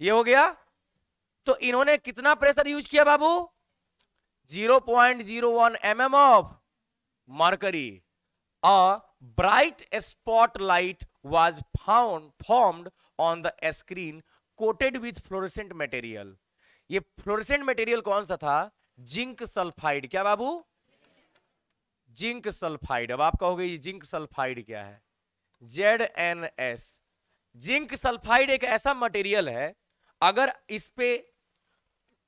ये हो गया तो इन्होंने कितना प्रेशर यूज किया बाबू 0.01 point zero one M M of mercury a bright spot light was found formed on the screen coated with fluorescent material ये फ्लोरेसेंट मटेरियल कौन सा था जिंक सल्फाइड क्या बाबू जिंक सल्फाइड अब आप कहोगे ये जिंक सल्फाइड क्या है Z N S zinc sulphide एक ऐसा मटेरियल है अगर इस पे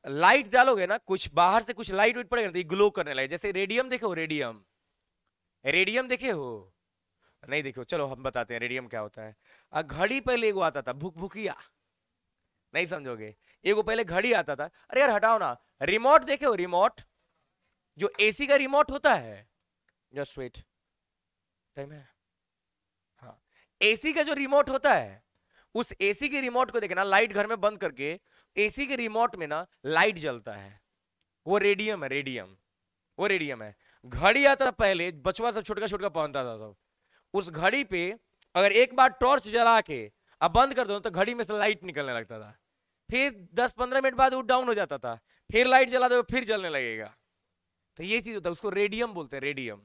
लाइट डालोगे ना कुछ बाहर से कुछ लाइट वाइट पड़ेगा ग्लो तो करने लगे जैसे रेडियम देखे हो रेडियम रेडियम देखे हो नहीं देखो चलो हम बताते हैं रेडियम क्या होता है घड़ी पहले एगो आता था भूख भुकिया नहीं समझोगे एगो पहले घड़ी आता था अरे यार हटाओ ना रिमोट देखे हो रिमोट जो एसी का रिमोट होता है जस्ट वेट टाइम है हाँ एसी का जो रिमोट होता है उस एसी के रिमोट को देखना लाइट घर में बंद करके एसी के रिमोट में ना लाइट जलता है वो रेडियम है रेडियम वो रेडियम है घड़ी आता पहले बचवा सब छोटका छोटका पहनता था सब उस घड़ी पे अगर एक बार टॉर्च जला के अब बंद कर दो तो घड़ी में से लाइट निकलने लगता था फिर 10-15 मिनट बाद वो डाउन हो जाता था फिर लाइट जला दो फिर जलने लगेगा तो ये चीज होता है उसको रेडियम बोलते हैं रेडियम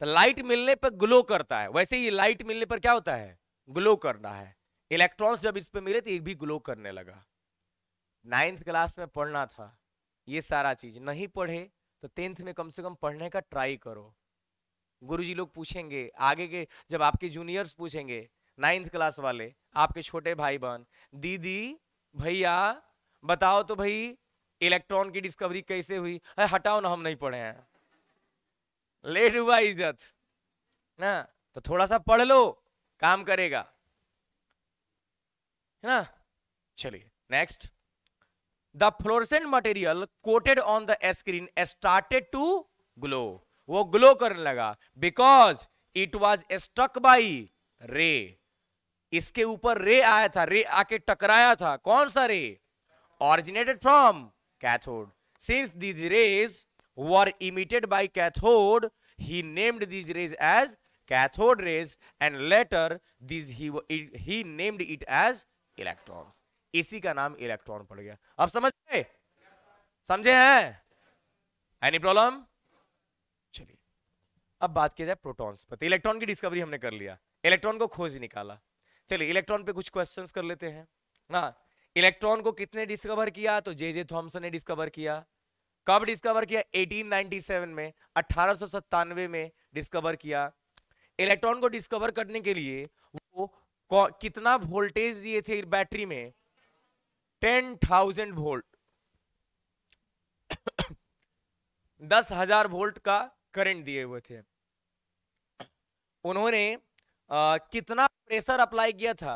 तो लाइट मिलने पर ग्लो करता है वैसे ही लाइट मिलने पर क्या होता है ग्लो करना है इलेक्ट्रॉन्स जब इस पर मिले तो ये भी ग्लो करने लगा नाइन्थ क्लास में पढ़ना था ये सारा चीज नहीं पढ़े तो टेंथ में कम से कम पढ़ने का ट्राई करो गुरुजी लोग पूछेंगे आगे के जब आपके जूनियर्स पूछेंगे नाइन्थ क्लास वाले आपके छोटे भाई बहन दीदी भैया बताओ तो भाई इलेक्ट्रॉन की डिस्कवरी कैसे हुई अरे हटाओ ना हम नहीं पढ़े हैं लेट हुआ इज्जत ना तो थोड़ा सा पढ़ लो काम करेगा है ना चलिए next the fluorescent material coated on the screen started to glow wo glow karne laga because it was struck by ray iske upar ray aaya tha ray aake takraya tha kaun sa ray originated from cathode since these rays were emitted by cathode he named these rays as cathode rays and later these he he named it as electrons इसी का नाम electron पड़ गया अब समझ गए समझे हैं एनी प्रॉब्लम चलिए अब बात किया जाए प्रोटॉन्स पर इलेक्ट्रॉन तो की डिस्कवरी हमने कर लिया इलेक्ट्रॉन को खोज निकाला चलिए इलेक्ट्रॉन पे कुछ क्वेश्चंस कर लेते हैं ना हाँ, इलेक्ट्रॉन को कितने डिस्कवर किया तो जे जे थॉम्सन ने डिस्कवर किया कब डिस्कवर किया 1897 में अठारह में डिस्कवर किया इलेक्ट्रॉन को डिस्कवर करने के लिए वो कितना वोल्टेज दिए थे बैटरी में टेन थाउजेंड वोल्ट दस हजार वोल्ट का करंट दिए हुए थे उन्होंने आ, कितना प्रेशर अप्लाई किया था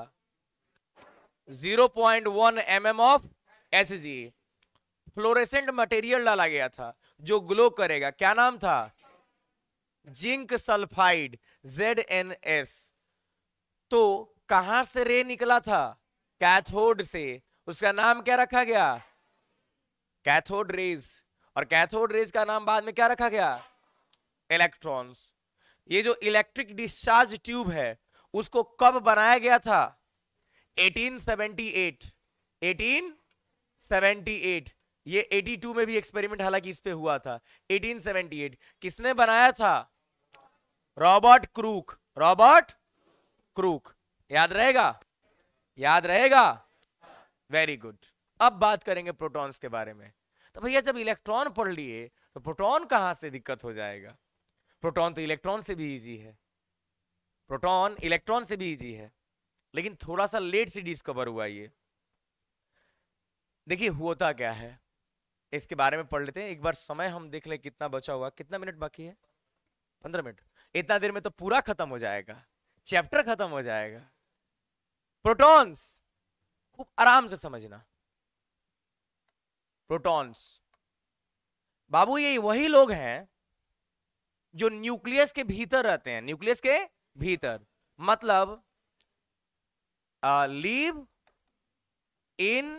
0.1 point mm of H G fluorescent material डाला गया था जो ग्लो करेगा क्या नाम था zinc sulphide Z N S तो कहां से रे निकला था कैथोड से उसका नाम क्या रखा गया कैथोड रेज और कैथोड रेज का नाम बाद में क्या रखा गया इलेक्ट्रॉन्स ये जो इलेक्ट्रिक डिस्चार्ज ट्यूब है उसको कब बनाया गया था 1878 1878 ये 82 में भी एक्सपेरिमेंट हालांकि इस पे हुआ था 1878 किसने बनाया था रॉबर्ट क्रूक रॉबर्ट क्रूक याद रहेगा याद रहेगा वेरी गुड अब बात करेंगे प्रोटॉन्स के बारे में तो भैया जब इलेक्ट्रॉन पढ़ लिए तो प्रोटॉन कहां से दिक्कत हो जाएगा प्रोटॉन तो इलेक्ट्रॉन से भी इजी है प्रोटॉन इलेक्ट्रॉन से भी इजी है लेकिन थोड़ा सा लेट से डिस्कवर हुआ ये देखिए होता क्या है इसके बारे में पढ़ लेते हैं एक बार समय हम देख लें कितना बचा हुआ कितना मिनट बाकी है पंद्रह मिनट इतना देर में तो पूरा खत्म हो जाएगा चैप्टर खत्म हो जाएगा प्रोटॉन्स खूब आराम से समझना प्रोटॉन्स बाबू ये वही लोग हैं जो न्यूक्लियस के भीतर रहते हैं न्यूक्लियस के भीतर मतलब live in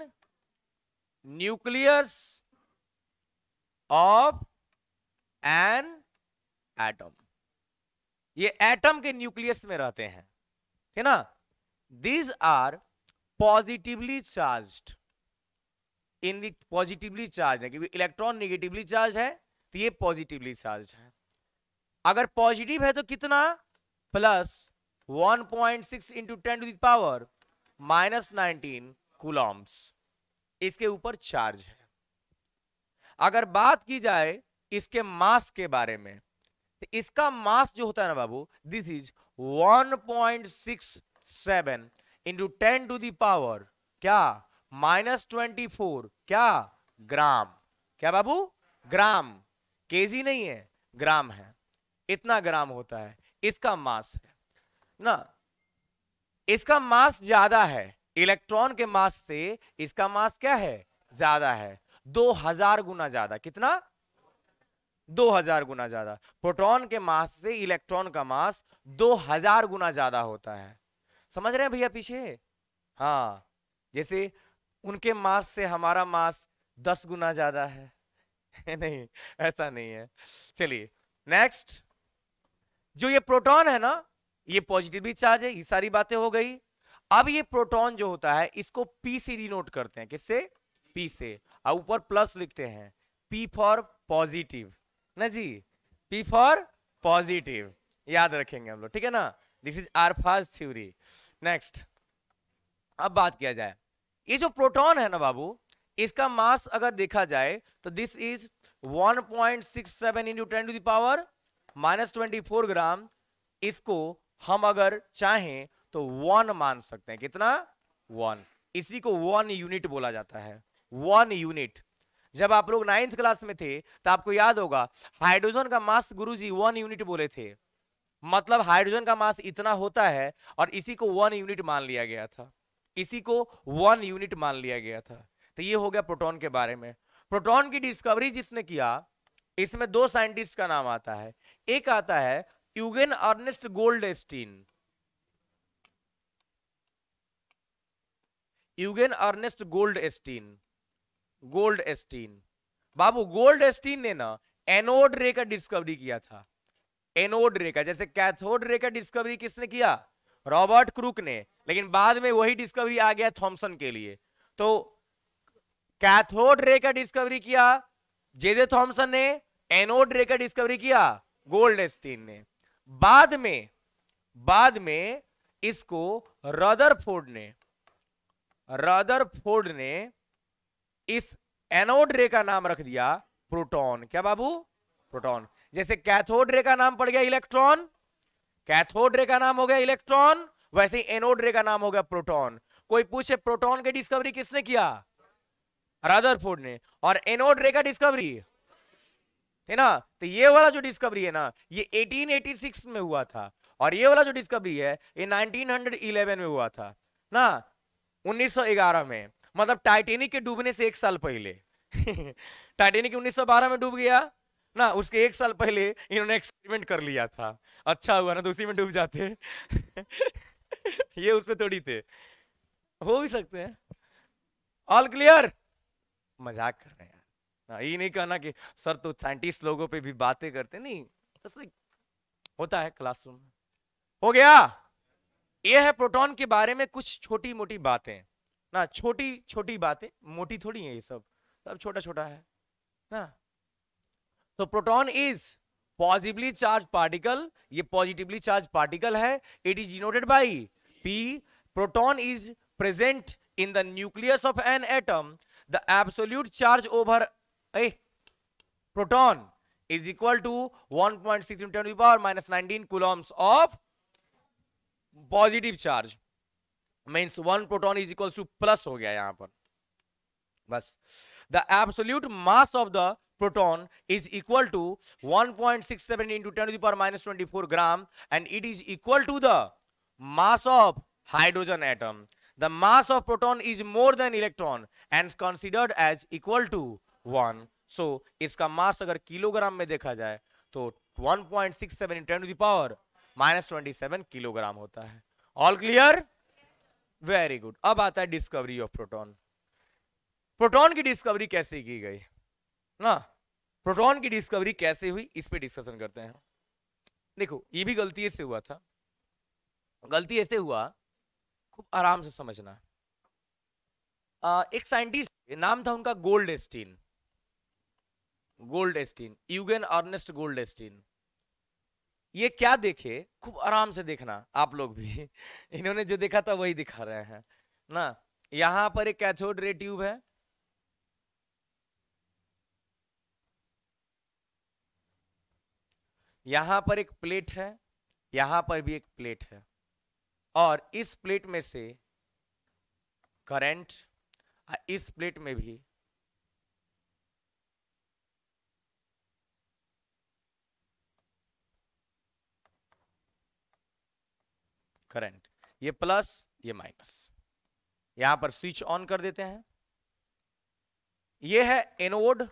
nucleus of an atom ये एटम के न्यूक्लियस में रहते हैं है ना these are positively charge in positively charge है क्योंकि इलेक्ट्रॉन निगेटिवली चार्ज है तो ये पॉजिटिवली चार्ज है अगर पॉजिटिव है तो कितना plus 1.6 point six into ten to the power minus nineteen coulombs इसके ऊपर चार्ज है अगर बात की जाए इसके मास के बारे में तो इसका मास जो होता है ना बाबू this is 1.67 into ten to the power क्या माइनस ट्वेंटी फोर क्या ग्राम क्या बाबू ग्राम केजी नहीं है ग्राम है इतना ग्राम होता है इसका मास है ना इसका मास ज्यादा है इलेक्ट्रॉन के मास से इसका मास क्या है ज्यादा है दो हजार गुना ज्यादा कितना दो हजार गुना ज्यादा प्रोटॉन के मास से इलेक्ट्रॉन का मास दो हजार गुना ज्यादा होता है समझ रहे हैं भैया पीछे हाँ जैसे उनके मास से हमारा मास दस गुना ज्यादा है नहीं ऐसा नहीं है चलिए नेक्स्ट जो ये प्रोटॉन है ना ये पॉजिटिव भी चार्ज है ये सारी बातें हो गई अब ये प्रोटॉन जो होता है इसको पी से डिनोट करते हैं किससे पी से अब ऊपर प्लस लिखते हैं पी फॉर पॉजिटिव ना जी पी फॉर पॉजिटिव याद रखेंगे हम लोग ठीक है ना दिस इज आरफाज थ्योरी नेक्स्ट अब बात किया जाए ये जो प्रोटॉन है ना बाबू इसका मास अगर देखा जाए तो this is 1.67 point six seven into ten to the power minus twenty four gram इसको हम अगर चाहें तो वन मान सकते हैं कितना वन इसी को वन यूनिट बोला जाता है वन यूनिट जब आप लोग नाइन्थ क्लास में थे तो आपको याद होगा हाइड्रोजन का मास गुरुजी जी वन यूनिट बोले थे मतलब हाइड्रोजन का मास इतना होता है और इसी को वन यूनिट मान लिया गया था इसी को वन यूनिट मान लिया गया था तो ये हो गया प्रोटॉन के बारे में प्रोटॉन की डिस्कवरी जिसने किया इसमें दो साइंटिस्ट का नाम आता है एक आता है यूगेन अर्नेस्ट एस्टीन यूगेन अर्नेस्ट गोल्ड एस्टीन बाबू गोल्ड एस्टीन ने ना एनोड रे का डिस्कवरी किया था एनोड रे का जैसे कैथोड रे का डिस्कवरी किसने किया रॉबर्ट क्रूक ने लेकिन बाद में वही डिस्कवरी आ गया थॉमसन के लिए तो कैथोड रे का डिस्कवरी किया जेदे थॉमसन ने एनोड रे का डिस्कवरी किया गोल्ड एस्टीन ने बाद में बाद में इसको रदरफोर्ड ने रदरफोर्ड ने इस एनोड रे का नाम रख दिया प्रोटॉन क्या बाबू प्रोटॉन जैसे कैथोड रे का नाम पड़ गया इलेक्ट्रॉन कैथोड रे का नाम हो गया इलेक्ट्रॉन वैसे ही एनोड रे का नाम हो गया प्रोटॉन कोई पूछे प्रोटॉन की डिस्कवरी किसने किया रदरफोर्ड ने और एनोड रे का डिस्कवरी है ना तो ये वाला जो डिस्कवरी है ना ये 1886 में हुआ था और ये वाला जो डिस्कवरी है ये 1911 में हुआ था ना 1911 में मतलब टाइटेनिक के डूबने से एक साल पहले टाइटेनिक 1912 में डूब गया ना उसके एक साल पहले इन्होंने एक्सपेरिमेंट कर लिया था अच्छा हुआ ना तो उसी में डूब जाते ये उसमें थोड़ी थे हो भी सकते हैं ऑल क्लियर मजाक कर रहे हैं ना ये नहीं कहना कि सर तो साइंटिस्ट लोगों पे भी बातें करते नहीं बस तो होता है क्लासरूम में हो गया ये है प्रोटॉन के बारे में कुछ छोटी मोटी बातें ना छोटी छोटी बातें मोटी थोड़ी है ये सब सब छोटा छोटा है ना तो proton is positively charge particle ये पॉजिटिवली चार्ज पार्टिकल है it is denoted by p proton is present in the nucleus of an atom the absolute charge over a proton is equal to one point six power minus nineteen coulombs of positive charge means one proton is equal to plus हो गया यहां पर बस the absolute mass of the proton is equal to 1.67 into 10 to the power minus 24 gram and it is equal to the mass of hydrogen atom. The mass of proton is more than electron and considered as equal to 1. So, iska mass agar kilogram mein dekha jaye to 1.67 into 10 to the power minus 27 kilogram hota hai all clear very good अब आता है discovery of proton proton की discovery कैसे की गई ना proton की discovery कैसे हुई इस पे डिस्कशन करते हैं देखो ये भी गलती ऐसे हुआ था गलती ऐसे हुआ खूब आराम से समझना आ, एक साइंटिस्ट नाम था उनका Goldstein Goldstein Eugen Ernest Goldstein ये क्या देखे खूब आराम से देखना आप लोग भी इन्होंने जो देखा था वही दिखा रहे हैं ना यहाँ पर एक कैथोड रे ट्यूब है यहां पर एक प्लेट है यहां पर भी एक प्लेट है और इस प्लेट में से करंट इस प्लेट में भी करंट ये प्लस ये माइनस यहां पर स्विच ऑन कर देते हैं ये है एनोड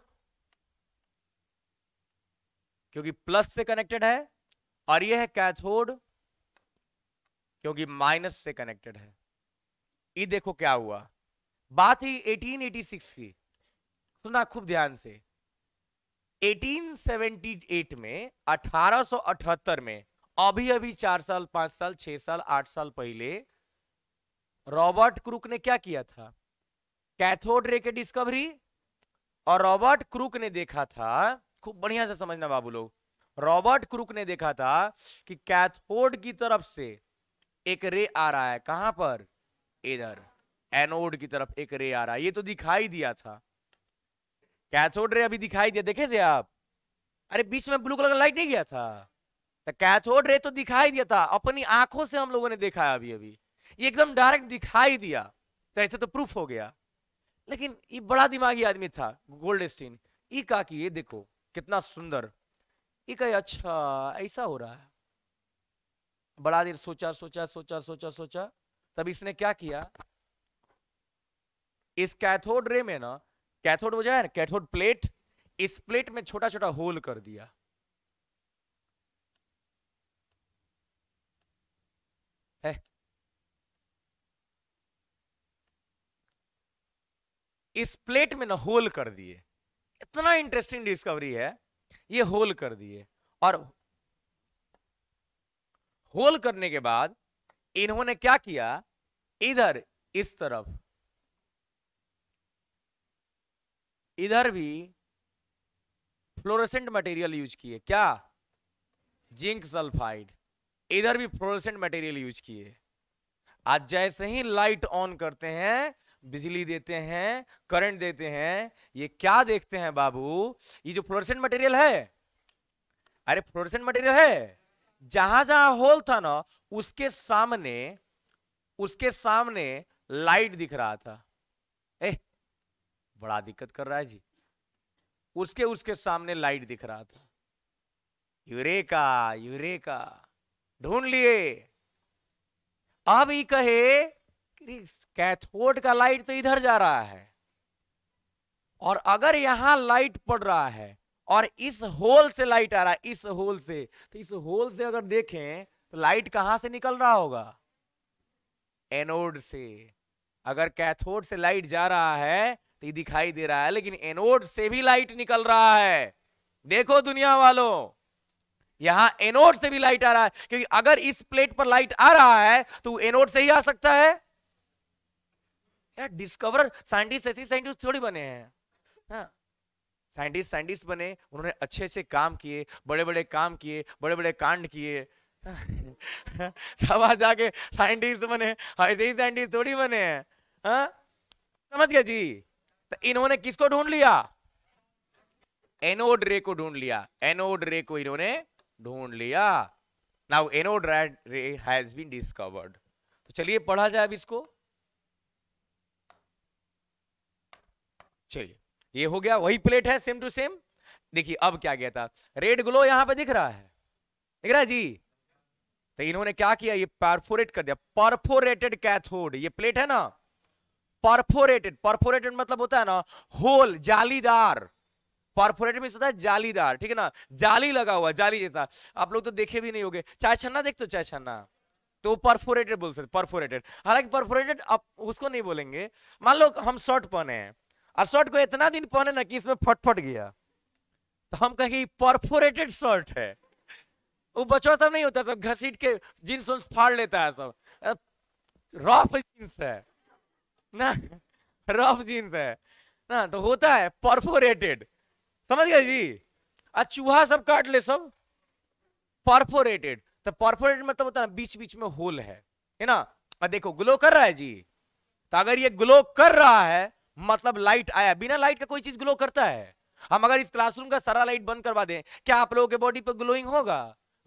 क्योंकि प्लस से कनेक्टेड है और यह है कैथोड क्योंकि माइनस से कनेक्टेड है ये देखो क्या हुआ बात ही 1886 की सुना खूब ध्यान से 1878 में 1878 में अभी अभी चार साल पांच साल छह साल आठ साल पहले रॉबर्ट क्रूक ने क्या किया था कैथोड रे के डिस्कवरी और रॉबर्ट क्रूक ने देखा था खूब बढ़िया से समझना बाबू लोग रॉबर्ट क्रुक ने देखा था कि कैथोड की तरफ से एक रे आ रहा है कहां पर इधर एनोड की तरफ एक रे आ रहा है ये तो दिखाई दिया था कैथोड रे अभी दिखाई दिया देखे थे आप अरे बीच में ब्लू कलर का लाइट नहीं गया था तो कैथोड रे तो दिखाई दिया था अपनी आंखों से हम लोगों ने देखा अभी अभी ये एकदम डायरेक्ट दिखाई दिया तो ऐसे तो प्रूफ हो गया लेकिन ये बड़ा दिमागी आदमी था गोल्ड स्टीन ये का कि ये देखो कितना सुंदर ये कहे अच्छा ऐसा हो रहा है बड़ा देर सोचा सोचा सोचा सोचा सोचा तब इसने क्या किया इस कैथोड रे में ना कैथोड वो जाए ना कैथोड प्लेट इस प्लेट में छोटा छोटा होल कर दिया है इस प्लेट में ना होल कर दिए इतना इंटरेस्टिंग डिस्कवरी है ये होल कर दिए और होल करने के बाद इन्होंने क्या किया इधर इस तरफ इधर भी फ्लोरोसेंट मटेरियल यूज किए क्या जिंक सल्फाइड इधर भी फ्लोरोसेंट मटेरियल यूज किए आज जैसे ही लाइट ऑन करते हैं बिजली देते हैं करंट देते हैं ये क्या देखते हैं बाबू ये जो फ्लोरसेंट मटेरियल है अरे फ्लोरसेंट मटेरियल है जहां जहां होल था ना उसके सामने उसके सामने लाइट दिख रहा था ए बड़ा दिक्कत कर रहा है जी उसके उसके सामने लाइट दिख रहा था यूरेका यूरेका ढूंढ लिए अब ही कहे कैथोड का लाइट तो इधर जा रहा है और अगर यहां लाइट पड़ रहा है और इस होल से लाइट आ रहा है इस होल से तो इस होल से अगर देखें तो लाइट कहां से निकल रहा होगा एनोड से अगर कैथोड से लाइट जा रहा है तो ये दिखाई दे रहा है लेकिन एनोड से भी लाइट निकल रहा है देखो दुनिया वालों यहां एनोड से भी लाइट आ रहा है क्योंकि अगर इस प्लेट पर लाइट आ रहा है तो एनोड से ही आ सकता है यार डिस्कवर साइंटिस्ट ऐसे साइंटिस्ट थोड़ी बने हैं हाँ साइंटिस्ट साइंटिस्ट बने उन्होंने अच्छे अच्छे काम किए बड़े बड़े काम किए बड़े बड़े कांड किए तब आज आके साइंटिस्ट बने ऐसे ही साइंटिस्ट थोड़ी बने हैं हाँ समझ गए जी तो इन्होंने किसको ढूंढ लिया एनोड रे को ढूंढ लिया एनोड रे को इन्होंने ढूंढ लिया now anode ray has been discovered तो चलिए पढ़ा जाए अब इसको चलिए ये हो गया वही प्लेट है सेम टू सेम देखिए अब क्या गया था रेड ग्लो यहां पर दिख रहा है दिख रहा है जी तो इन्होंने क्या किया ये परफोरेट कर दिया परफोरेटेड कैथोड ये प्लेट है ना परफोरेटेड परफोरेटेड मतलब होता है ना होल जालीदार परफोरेटेड में होता है जालीदार ठीक है ना जाली लगा हुआ जाली जैसा आप लोग तो देखे भी नहीं होंगे चाय छन्ना देख तो चाय छन्ना तो परफोरेटेड बोल सकते परफोरेटेड हालांकि परफोरेटेड आप उसको नहीं बोलेंगे मान लो हम शॉर्ट पहने हैं और शर्ट को इतना दिन पहने ना कि इसमें फटफट गया तो हम कहेंगे परफोरेटेड शर्ट है वो बच्चों सब नहीं होता सब घसीट के जींस उन्स फाड़ लेता है सब रफ जींस है ना रफ जींस है ना तो होता है परफोरेटेड समझ गए जी और चूहा सब काट ले सब परफोरेटेड तो परफोरेटेड मतलब होता है बीच बीच में होल है है ना देखो ग्लो कर रहा है जी तो अगर ये ग्लो कर रहा है मतलब लाइट आया बिना लाइट का कोई चीज ग्लो करता है हम अगर इस क्लासरूम का सारा लाइट बंद करवा दें क्या आप लोगों के बॉडी पर ग्लोइंग होगा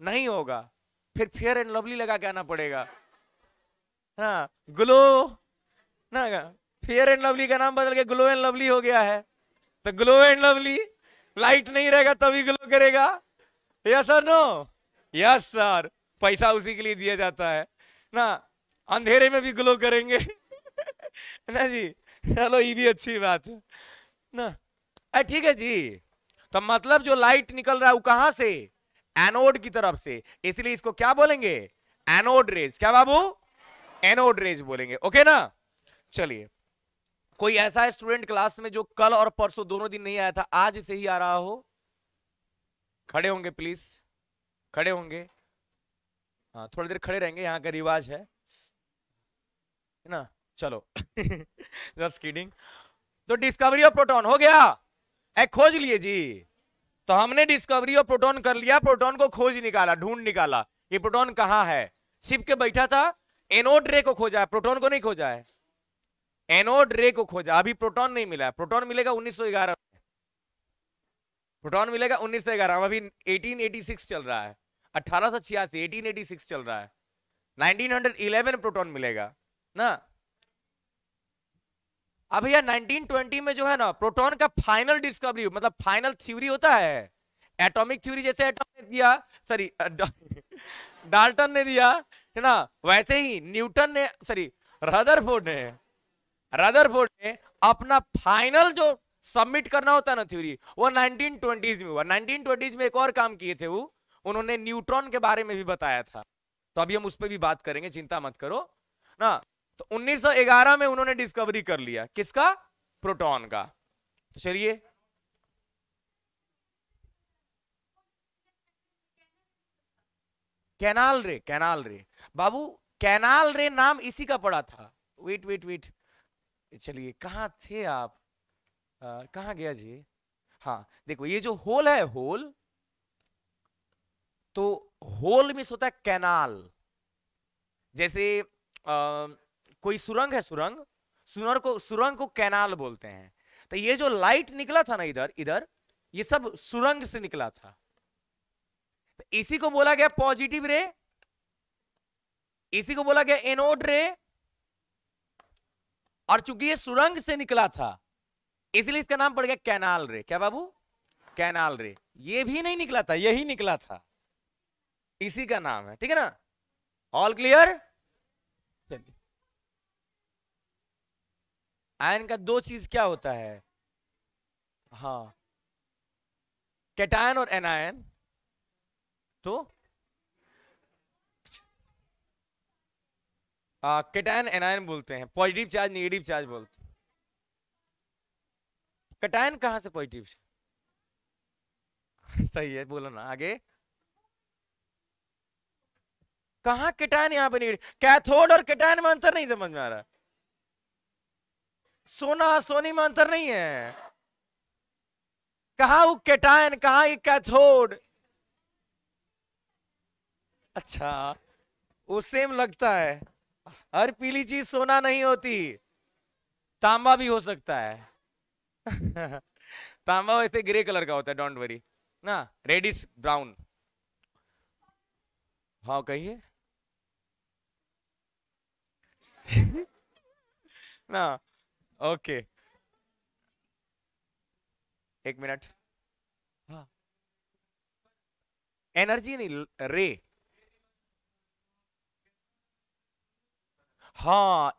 नहीं होगा फिर फेयर एंड लवली लगा के आना पड़ेगा हाँ ग्लो ना फेयर एंड लवली का नाम बदल के ग्लो एंड लवली हो गया है तो ग्लो एंड लवली लाइट नहीं रहेगा तभी ग्लो करेगा yes sir no yes sir पैसा उसी के लिए दिया जाता है ना अंधेरे में भी ग्लो करेंगे ना जी चलो ये भी अच्छी बात है ना ठीक है जी तो मतलब जो लाइट निकल रहा है वो कहां से एनोड की तरफ से इसलिए इसको क्या बोलेंगे एनोड रेज क्या बाबू एनोड रेज बोलेंगे ओके ना चलिए कोई ऐसा स्टूडेंट क्लास में जो कल और परसों दोनों दिन नहीं आया था आज से ही आ रहा हो खड़े होंगे प्लीज खड़े होंगे हाँ थोड़ी देर खड़े रहेंगे यहाँ का रिवाज है ना चलो जस्ट किडिंग तो डिस्कवरी ऑफ प्रोटोन हो गया ए, खोज लिए जी तो हमने डिस्कवरी ऑफ प्रोटोन कर लिया प्रोटोन को खोज निकाला ढूंढ निकाला ये प्रोटोन कहाँ है छिप के बैठा था एनोड रे को खोजा है प्रोटोन को नहीं खोजा है एनोड रे को खोजा अभी प्रोटोन नहीं मिला है प्रोटॉन मिलेगा 1911 में प्रोटॉन मिलेगा 1911 में अभी 1886 चल रहा है अठारह सौ छियासी एटीन चल रहा है 1911 प्रोटोन मिलेगा ना अब भैया 1920 में जो है ना प्रोटॉन का फाइनल डिस्कवरी मतलब फाइनल थ्योरी होता है एटॉमिक थ्योरी जैसे एटॉम ने दिया सॉरी डाल्टन ने दिया है ना वैसे ही न्यूटन ने सॉरी रदरफोर्ड ने रदरफोर्ड ने अपना फाइनल जो सबमिट करना होता है ना थ्योरी वो 1920s में हुआ 1920s में एक और काम किए थे वो उन्होंने न्यूट्रॉन के बारे में भी बताया था तो अभी हम उस पर भी बात करेंगे चिंता मत करो ना तो 1911 में उन्होंने डिस्कवरी कर लिया किसका प्रोटॉन का तो चलिए कैनाल रे कैनाल रे बाबू कैनाल रे नाम इसी का पड़ा था वेट वेट वेट चलिए कहा थे आप कहा गया जी हाँ देखो ये जो होल है होल तो होल मिस होता है कैनाल जैसे आ, कोई सुरंग है सुरंग सुनर को सुरंग को कैनाल बोलते हैं तो ये जो लाइट निकला था ना इधर इधर ये सब सुरंग से निकला था तो इसी को बोला गया पॉजिटिव रे इसी को बोला गया एनोड रे और चूंकि ये सुरंग से निकला था इसलिए इसका नाम पड़ गया कैनाल रे क्या बाबू कैनाल रे ये भी नहीं निकला था यही निकला था इसी का नाम है ठीक है ना ऑल क्लियर आयन का दो चीज क्या होता है हाँ कैटायन और एनायन तो कैटायन एनायन बोलते हैं पॉजिटिव चार्ज निगेटिव चार्ज बोलते हैं कटायन कहां से पॉजिटिव सही है बोलो ना आगे कहा कैटायन यहां पर निगेटिव कैथोड और कैटायन में अंतर नहीं समझ में आ रहा सोना सोनी में अंतर नहीं है कहा वो केटायन कहा ये कैथोड अच्छा वो सेम लगता है हर पीली चीज सोना नहीं होती तांबा भी हो सकता है तांबा वैसे ग्रे कलर का होता है डोंट वरी ना रेडिश ब्राउन हाँ कहिए ना ओके एक मिनट हाँ एनर्जी नहीं रे हाँ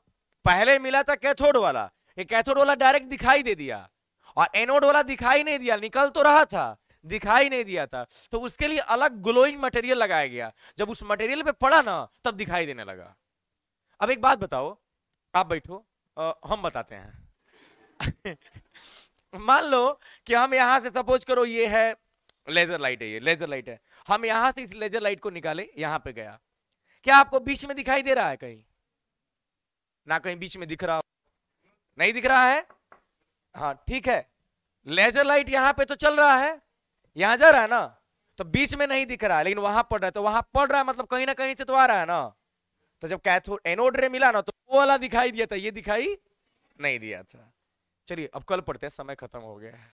पहले मिला था कैथोड वाला ये कैथोड वाला डायरेक्ट दिखाई दे दिया और एनोड वाला दिखाई नहीं दिया निकल तो रहा था दिखाई नहीं दिया था तो उसके लिए अलग ग्लोइंग मटेरियल लगाया गया जब उस मटेरियल पे पड़ा ना तब दिखाई देने लगा अब एक बात बताओ आप बैठो आ, हम बताते हैं मान लो कि हम यहाँ से सपोज करो ये है लेजर लाइट है ये लेजर लाइट है हम यहां से इस लेजर लाइट को निकाले यहाँ पे गया क्या आपको बीच में दिखाई दे रहा है कहीं ना कहीं बीच में दिख रहा हो नहीं दिख रहा है हाँ ठीक है लेजर लाइट यहाँ पे तो चल रहा है यहाँ जा रहा है ना तो बीच में नहीं दिख रहा है लेकिन वहां पड़ रहा है तो वहां पड़ रहा है मतलब कहीं ना कहीं से तो आ रहा है ना तो जब कैथोड एनोड रे मिला ना तो वो वाला दिखाई दिया था ये दिखाई नहीं दिया था चलिए अब कल पढ़ते हैं समय खत्म हो गया है